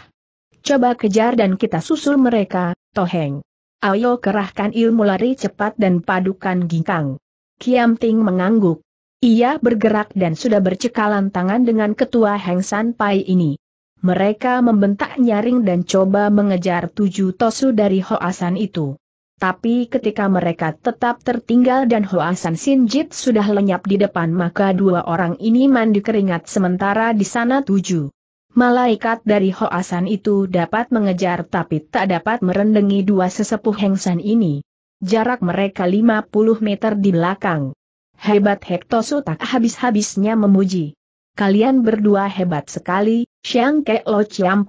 Coba kejar dan kita susul mereka, Toheng. Ayo kerahkan ilmu lari cepat dan padukan ginkang. Kiam Ting mengangguk. Ia bergerak dan sudah bercekalan tangan dengan ketua Heng San Pai ini. Mereka membentak nyaring dan coba mengejar tujuh tosu dari Hoasan itu. Tapi ketika mereka tetap tertinggal dan Hoasan Sinjit sudah lenyap di depan maka dua orang ini mandi keringat sementara di sana tujuh. Malaikat dari Hoasan itu dapat mengejar tapi tak dapat merendengi dua sesepuh Hengsan ini. Jarak mereka 50 meter di belakang. Hebat Hektosu tak habis-habisnya memuji. Kalian berdua hebat sekali, Xiang Ke Lo Chiang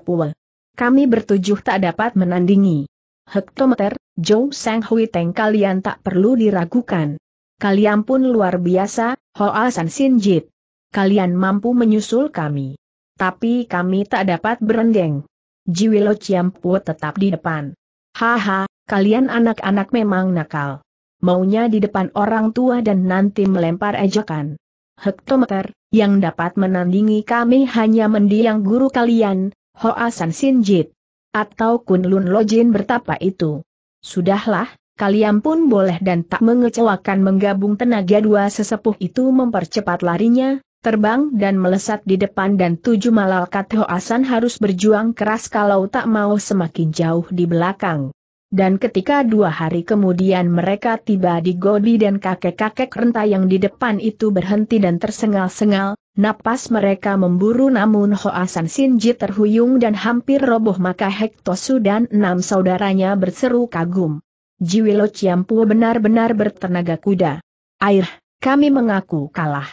Kami bertujuh tak dapat menandingi. Hektometer, Jong Sang Hui Teng kalian tak perlu diragukan. Kalian pun luar biasa, Hoa San Sin Jit. Kalian mampu menyusul kami. Tapi kami tak dapat berenggeng. Jiwilo Ciampu tetap di depan. Haha, kalian anak-anak memang nakal. Maunya di depan orang tua dan nanti melempar ejekan. Hektometer, yang dapat menandingi kami hanya mendiang guru kalian, Hoa San Sin Jit. Atau Kunlun Lojin bertapa itu. Sudahlah, kalian pun boleh dan tak mengecewakan menggabung tenaga dua sesepuh itu mempercepat larinya, terbang dan melesat di depan dan tujuh malalkat Hoasan harus berjuang keras kalau tak mau semakin jauh di belakang. Dan ketika dua hari kemudian mereka tiba di Godi dan kakek-kakek renta yang di depan itu berhenti dan tersengal-sengal, napas mereka memburu namun Hoasan Sinji terhuyung dan hampir roboh maka Hektosu dan enam saudaranya berseru kagum. Jiwilo Ciampu benar-benar bertenaga kuda. Air, kami mengaku kalah.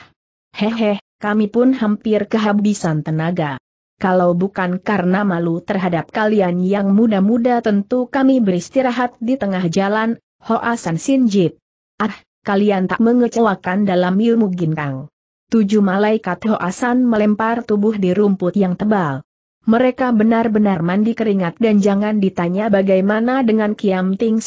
Hehe, kami pun hampir kehabisan tenaga kalau bukan karena malu terhadap kalian yang muda-muda tentu kami beristirahat di tengah jalan, Hoa San Sinjit. Ah, kalian tak mengecewakan dalam ilmu ginkang. Tujuh malaikat Hoa San melempar tubuh di rumput yang tebal. Mereka benar-benar mandi keringat dan jangan ditanya bagaimana dengan Kiam Ting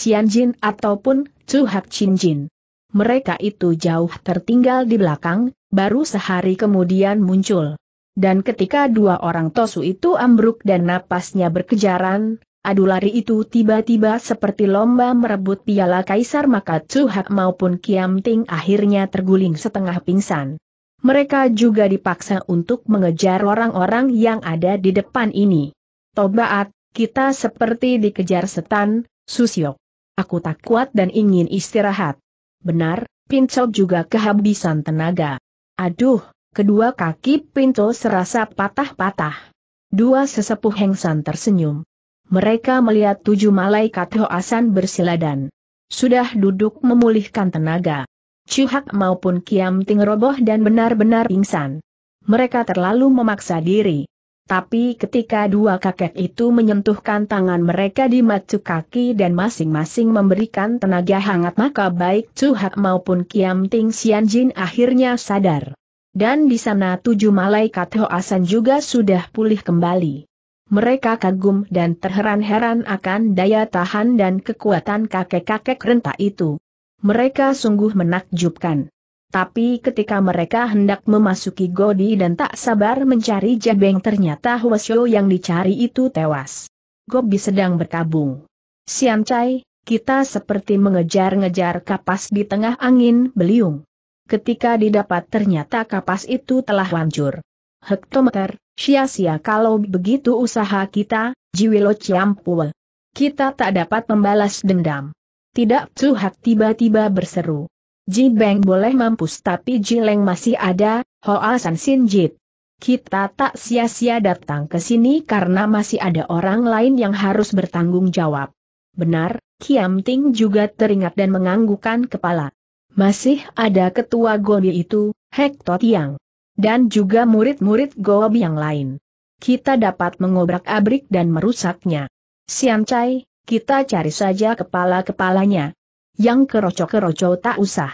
ataupun Chu Hak Chin Mereka itu jauh tertinggal di belakang, baru sehari kemudian muncul dan ketika dua orang tosu itu ambruk dan napasnya berkejaran, adu lari itu tiba-tiba seperti lomba merebut piala Kaisar maka Hak maupun Kiam Ting akhirnya terguling setengah pingsan. Mereka juga dipaksa untuk mengejar orang-orang yang ada di depan ini. Tobaat, kita seperti dikejar setan, Susiok. Aku tak kuat dan ingin istirahat. Benar, Pincok juga kehabisan tenaga. Aduh, kedua kaki Pinto serasa patah-patah. Dua sesepuh Hengsan tersenyum. Mereka melihat tujuh malaikat Hoasan bersiladan. Sudah duduk memulihkan tenaga. cuhak maupun Kiam Ting roboh dan benar-benar pingsan. Mereka terlalu memaksa diri. Tapi ketika dua kakek itu menyentuhkan tangan mereka di macu kaki dan masing-masing memberikan tenaga hangat maka baik cuhak maupun Kiam Ting Xianjin akhirnya sadar. Dan di sana tujuh malaikat Hoasan juga sudah pulih kembali. Mereka kagum dan terheran-heran akan daya tahan dan kekuatan kakek-kakek renta itu. Mereka sungguh menakjubkan. Tapi ketika mereka hendak memasuki Godi dan tak sabar mencari Jabeng ternyata Huasyo yang dicari itu tewas. Gobi sedang berkabung. Siancai, kita seperti mengejar-ngejar kapas di tengah angin beliung. Ketika didapat ternyata kapas itu telah hancur. Hektometer, sia-sia kalau begitu usaha kita, Jiwilo Ciampul. Kita tak dapat membalas dendam. Tidak hak tiba-tiba berseru. Ji Beng boleh mampus tapi Ji Leng masih ada, Hoa San Sin Jit. Kita tak sia-sia datang ke sini karena masih ada orang lain yang harus bertanggung jawab. Benar, Kiam Ting juga teringat dan menganggukkan kepala masih ada ketua Gobi itu, Hekto Tiang. Dan juga murid-murid Gobi yang lain. Kita dapat mengobrak-abrik dan merusaknya. Sian Chai, kita cari saja kepala-kepalanya. Yang keroco-keroco tak usah.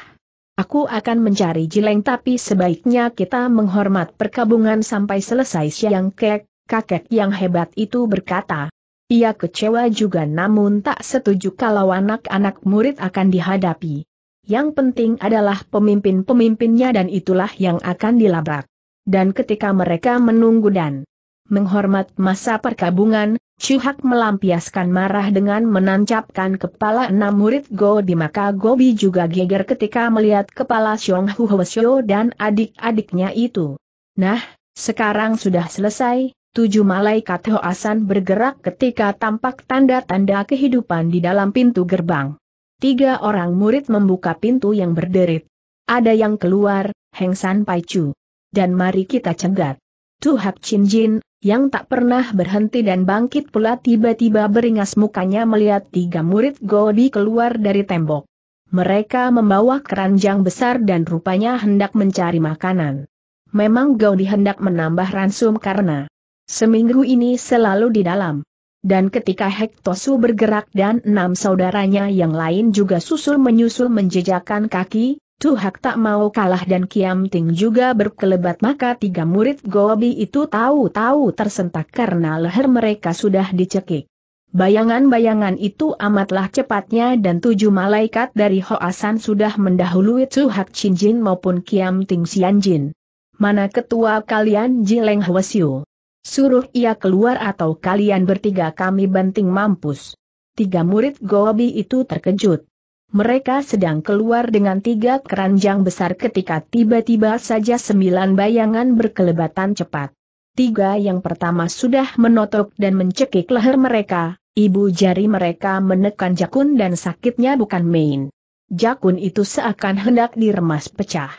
Aku akan mencari Jileng tapi sebaiknya kita menghormat perkabungan sampai selesai siang kek, kakek yang hebat itu berkata. Ia kecewa juga namun tak setuju kalau anak-anak murid akan dihadapi. Yang penting adalah pemimpin-pemimpinnya dan itulah yang akan dilabrak. Dan ketika mereka menunggu dan menghormat masa perkabungan, Chuhak melampiaskan marah dengan menancapkan kepala enam murid Go di maka Gobi juga geger ketika melihat kepala Xiong Huhwesyo dan adik-adiknya itu. Nah, sekarang sudah selesai, tujuh malaikat Hoasan bergerak ketika tampak tanda-tanda kehidupan di dalam pintu gerbang. Tiga orang murid membuka pintu yang berderit. Ada yang keluar, Heng San Pai Chu. Dan mari kita cegat. Tu Hak Chin Jin, yang tak pernah berhenti dan bangkit pula tiba-tiba beringas mukanya melihat tiga murid Godi keluar dari tembok. Mereka membawa keranjang besar dan rupanya hendak mencari makanan. Memang Gaudi hendak menambah ransum karena seminggu ini selalu di dalam dan ketika Hektosu bergerak dan enam saudaranya yang lain juga susul-menyusul menjejakan kaki, Tuhak tak mau kalah dan Kiam Ting juga berkelebat maka tiga murid Gobi itu tahu-tahu tersentak karena leher mereka sudah dicekik. Bayangan-bayangan itu amatlah cepatnya dan tujuh malaikat dari Hoasan sudah mendahului Tuhak Chin Jin maupun Kiam Ting Sian Jin. Mana ketua kalian Jileng Hwasyu? Suruh ia keluar atau kalian bertiga kami banting mampus. Tiga murid Gobi itu terkejut. Mereka sedang keluar dengan tiga keranjang besar ketika tiba-tiba saja sembilan bayangan berkelebatan cepat. Tiga yang pertama sudah menotok dan mencekik leher mereka, ibu jari mereka menekan jakun dan sakitnya bukan main. Jakun itu seakan hendak diremas pecah.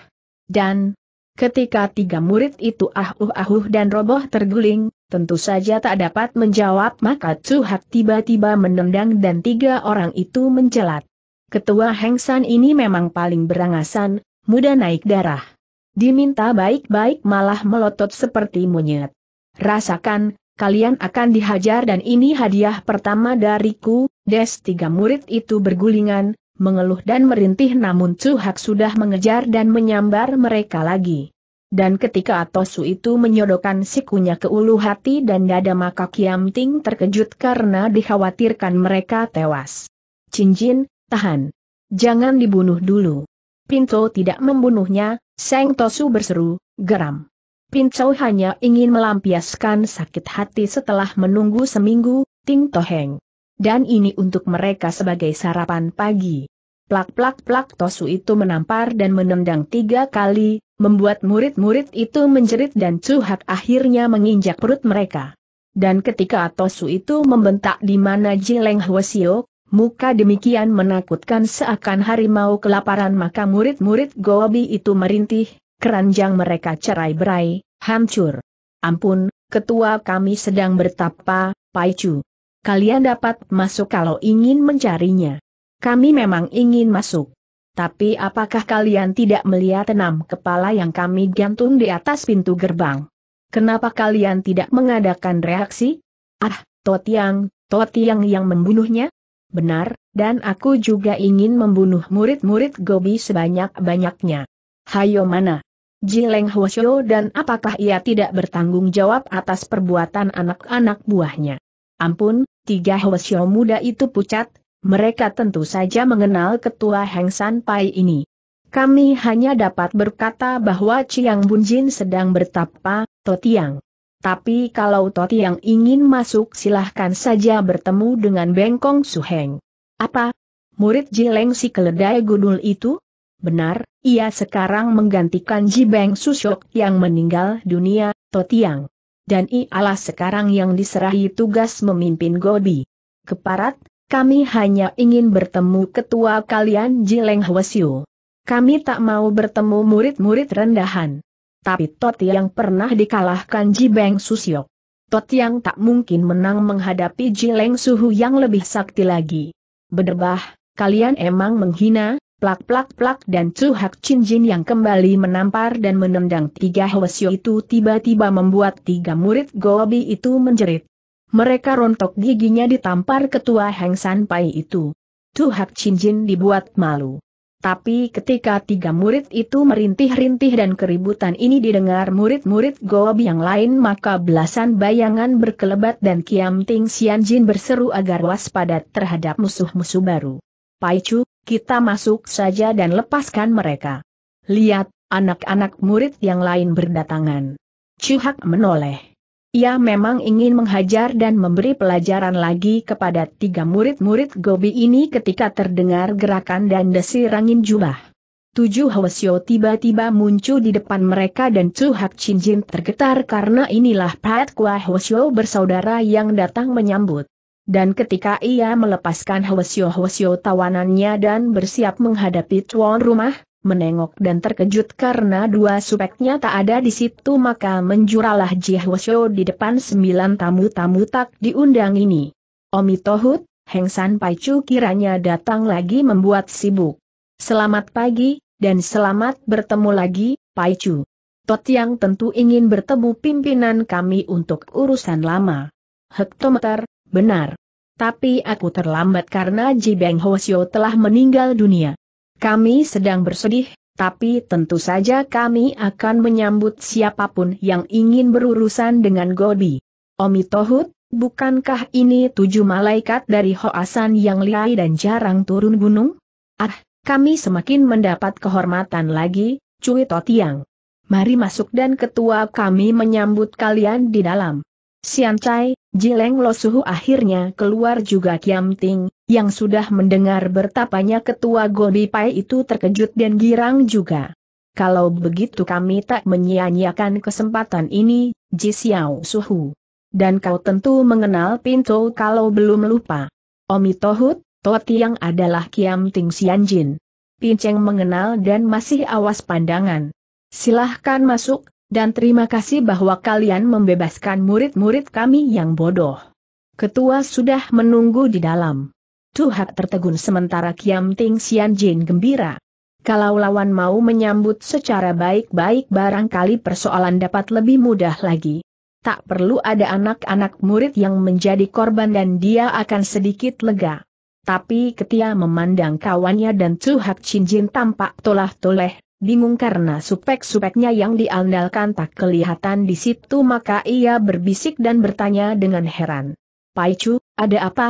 Dan, Ketika tiga murid itu ahuh-ahuh dan roboh terguling, tentu saja tak dapat menjawab maka Hak tiba-tiba menendang dan tiga orang itu menjelat. Ketua Heng San ini memang paling berangasan, mudah naik darah. Diminta baik-baik malah melotot seperti monyet. Rasakan, kalian akan dihajar dan ini hadiah pertama dariku, des tiga murid itu bergulingan, mengeluh dan merintih namun Chu Hak sudah mengejar dan menyambar mereka lagi. Dan ketika Atosu itu menyodokkan sikunya ke ulu hati dan dada maka Kiam Ting terkejut karena dikhawatirkan mereka tewas. Cincin, tahan. Jangan dibunuh dulu. Pinto tidak membunuhnya, Seng Tosu berseru, geram. Pinto hanya ingin melampiaskan sakit hati setelah menunggu seminggu, Ting Toheng dan ini untuk mereka sebagai sarapan pagi. Plak-plak-plak Tosu itu menampar dan menendang tiga kali, membuat murid-murid itu menjerit dan cuhak akhirnya menginjak perut mereka. Dan ketika Tosu itu membentak di mana Jileng Hwasio, muka demikian menakutkan seakan harimau kelaparan maka murid-murid Gobi itu merintih, keranjang mereka cerai-berai, hancur. Ampun, ketua kami sedang bertapa, Paicu kalian dapat masuk kalau ingin mencarinya. Kami memang ingin masuk. Tapi apakah kalian tidak melihat enam kepala yang kami gantung di atas pintu gerbang? Kenapa kalian tidak mengadakan reaksi? Ah, Totiang, Totiang yang membunuhnya? Benar, dan aku juga ingin membunuh murid-murid Gobi sebanyak-banyaknya. Hayo mana? Jileng Hwasyo dan apakah ia tidak bertanggung jawab atas perbuatan anak-anak buahnya? Ampun, tiga Hwasyo muda itu pucat, mereka tentu saja mengenal ketua Heng San Pai ini. Kami hanya dapat berkata bahwa Chiang Bunjin sedang bertapa, Totiang. Tapi kalau Totiang ingin masuk silahkan saja bertemu dengan Bengkong Heng. Apa? Murid Jileng si keledai gunul itu? Benar, ia sekarang menggantikan Ji Jibeng Shok yang meninggal dunia, Totiang dan ialah sekarang yang diserahi tugas memimpin Gobi. Keparat, kami hanya ingin bertemu ketua kalian Jileng Hwasyu. Kami tak mau bertemu murid-murid rendahan. Tapi Tot yang pernah dikalahkan Jibeng Susyok. Tot yang tak mungkin menang menghadapi Jileng Suhu yang lebih sakti lagi. Bederbah, kalian emang menghina, Plak-plak-plak dan Chu Hak Chin Jin yang kembali menampar dan menendang tiga Hwasyo itu tiba-tiba membuat tiga murid Gobi itu menjerit. Mereka rontok giginya ditampar ketua Heng San Pai itu. Chu Hak Chin Jin dibuat malu. Tapi ketika tiga murid itu merintih-rintih dan keributan ini didengar murid-murid Gobi yang lain maka belasan bayangan berkelebat dan Kiam Ting Sian Jin berseru agar waspada terhadap musuh-musuh baru. Pai Chu, kita masuk saja dan lepaskan mereka. Lihat, anak-anak murid yang lain berdatangan. Cuhak menoleh. Ia memang ingin menghajar dan memberi pelajaran lagi kepada tiga murid-murid Gobi ini ketika terdengar gerakan dan desir angin jubah. Tujuh Hwasyo tiba-tiba muncul di depan mereka dan Cuhak Jin tergetar karena inilah Pat Kwa Hwasyo bersaudara yang datang menyambut dan ketika ia melepaskan hwasyo-hwasyo tawanannya dan bersiap menghadapi tuan rumah, menengok dan terkejut karena dua supeknya tak ada di situ maka menjuralah Ji Hwasyo di depan sembilan tamu-tamu tak diundang ini. Omi Tohut, Heng San Paicu kiranya datang lagi membuat sibuk. Selamat pagi, dan selamat bertemu lagi, Paicu. Tot yang tentu ingin bertemu pimpinan kami untuk urusan lama. Hektometer, Benar. Tapi aku terlambat karena Ji Beng Hoshio telah meninggal dunia. Kami sedang bersedih, tapi tentu saja kami akan menyambut siapapun yang ingin berurusan dengan Gobi. Omi Tohut, bukankah ini tujuh malaikat dari Hoasan yang liai dan jarang turun gunung? Ah, kami semakin mendapat kehormatan lagi, Cui Totiang. Mari masuk dan ketua kami menyambut kalian di dalam. Sian Jileng Lo Suhu akhirnya keluar juga Kiam Ting, yang sudah mendengar bertapanya ketua Gobi Pai itu terkejut dan girang juga. Kalau begitu kami tak menyia-nyiakan kesempatan ini, Ji Xiao Suhu. Dan kau tentu mengenal Pinto kalau belum lupa. Omi Tohut, Toti yang adalah Kiam Ting Xianjin. Pinceng mengenal dan masih awas pandangan. Silahkan masuk, dan terima kasih bahwa kalian membebaskan murid-murid kami yang bodoh. Ketua sudah menunggu di dalam. Tuhak tertegun sementara Kiam Ting Sian Jin gembira. Kalau lawan mau menyambut secara baik-baik barangkali persoalan dapat lebih mudah lagi. Tak perlu ada anak-anak murid yang menjadi korban dan dia akan sedikit lega. Tapi ketia memandang kawannya dan Tuhak Hak Chin Jin tampak tolah-toleh, Bingung karena supek-supeknya yang diandalkan tak kelihatan di situ maka ia berbisik dan bertanya dengan heran. Pai Chu, ada apa?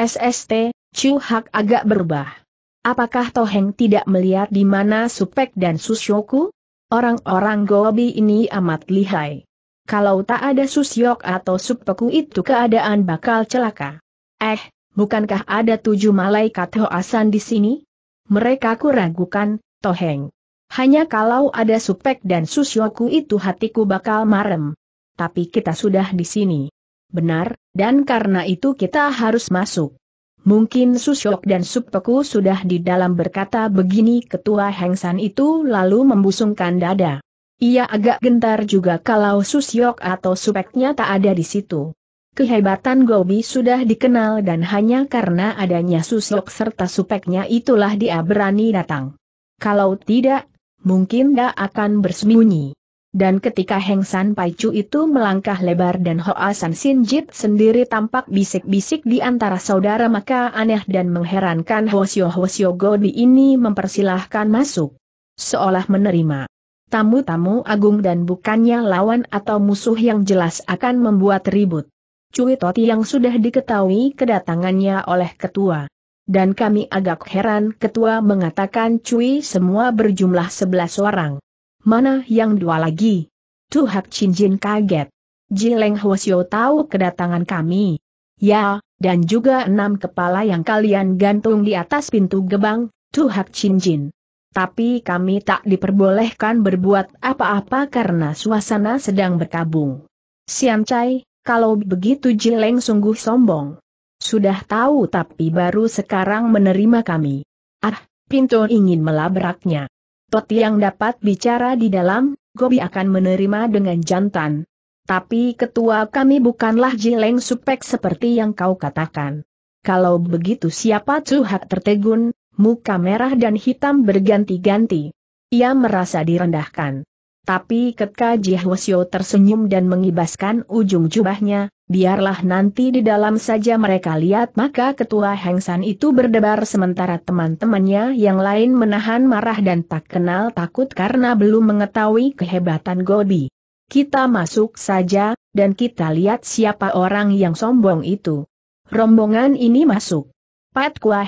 SST, Chu Hak agak berubah. Apakah Toheng tidak melihat di mana Supek dan Susyoku? Orang-orang Gobi ini amat lihai. Kalau tak ada Susyok atau Supeku itu keadaan bakal celaka. Eh, bukankah ada tujuh malaikat Hoasan di sini? Mereka kuragukan, Toheng. Hanya kalau ada Supek dan Susyoku itu hatiku bakal marem. Tapi kita sudah di sini. Benar, dan karena itu kita harus masuk. Mungkin Susyok dan Supeku sudah di dalam berkata begini ketua Hengsan itu lalu membusungkan dada. Ia agak gentar juga kalau Susyok atau Supeknya tak ada di situ. Kehebatan Gobi sudah dikenal dan hanya karena adanya Susyok serta Supeknya itulah dia berani datang. Kalau tidak, mungkin dia akan bersembunyi. Dan ketika Heng San Pai Chu itu melangkah lebar dan Hoa San Jit sendiri tampak bisik-bisik di antara saudara maka aneh dan mengherankan Hosio Hosio Godi ini mempersilahkan masuk. Seolah menerima tamu-tamu agung dan bukannya lawan atau musuh yang jelas akan membuat ribut. Cui Toti yang sudah diketahui kedatangannya oleh ketua dan kami agak heran ketua mengatakan cuy semua berjumlah sebelas orang. Mana yang dua lagi? Tuhak Jin kaget. Jileng Hwasyo tahu kedatangan kami. Ya, dan juga enam kepala yang kalian gantung di atas pintu gebang, Tuhak Jin. Tapi kami tak diperbolehkan berbuat apa-apa karena suasana sedang berkabung. Sian Chai, kalau begitu Jileng sungguh sombong sudah tahu tapi baru sekarang menerima kami. Ah, Pinto ingin melabraknya. Toti yang dapat bicara di dalam, Gobi akan menerima dengan jantan. Tapi ketua kami bukanlah jileng supek seperti yang kau katakan. Kalau begitu siapa Cuhak tertegun, muka merah dan hitam berganti-ganti. Ia merasa direndahkan. Tapi ketika Jihwasyo tersenyum dan mengibaskan ujung jubahnya, biarlah nanti di dalam saja mereka lihat maka ketua Hengsan itu berdebar sementara teman-temannya yang lain menahan marah dan tak kenal takut karena belum mengetahui kehebatan Gobi. Kita masuk saja, dan kita lihat siapa orang yang sombong itu. Rombongan ini masuk. Pat Kua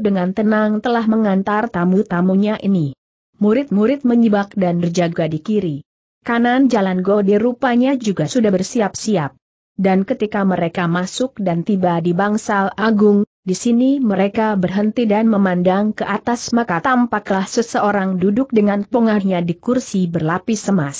dengan tenang telah mengantar tamu-tamunya ini murid-murid menyibak dan berjaga di kiri. Kanan jalan Gode rupanya juga sudah bersiap-siap. Dan ketika mereka masuk dan tiba di bangsal agung, di sini mereka berhenti dan memandang ke atas maka tampaklah seseorang duduk dengan pongahnya di kursi berlapis emas.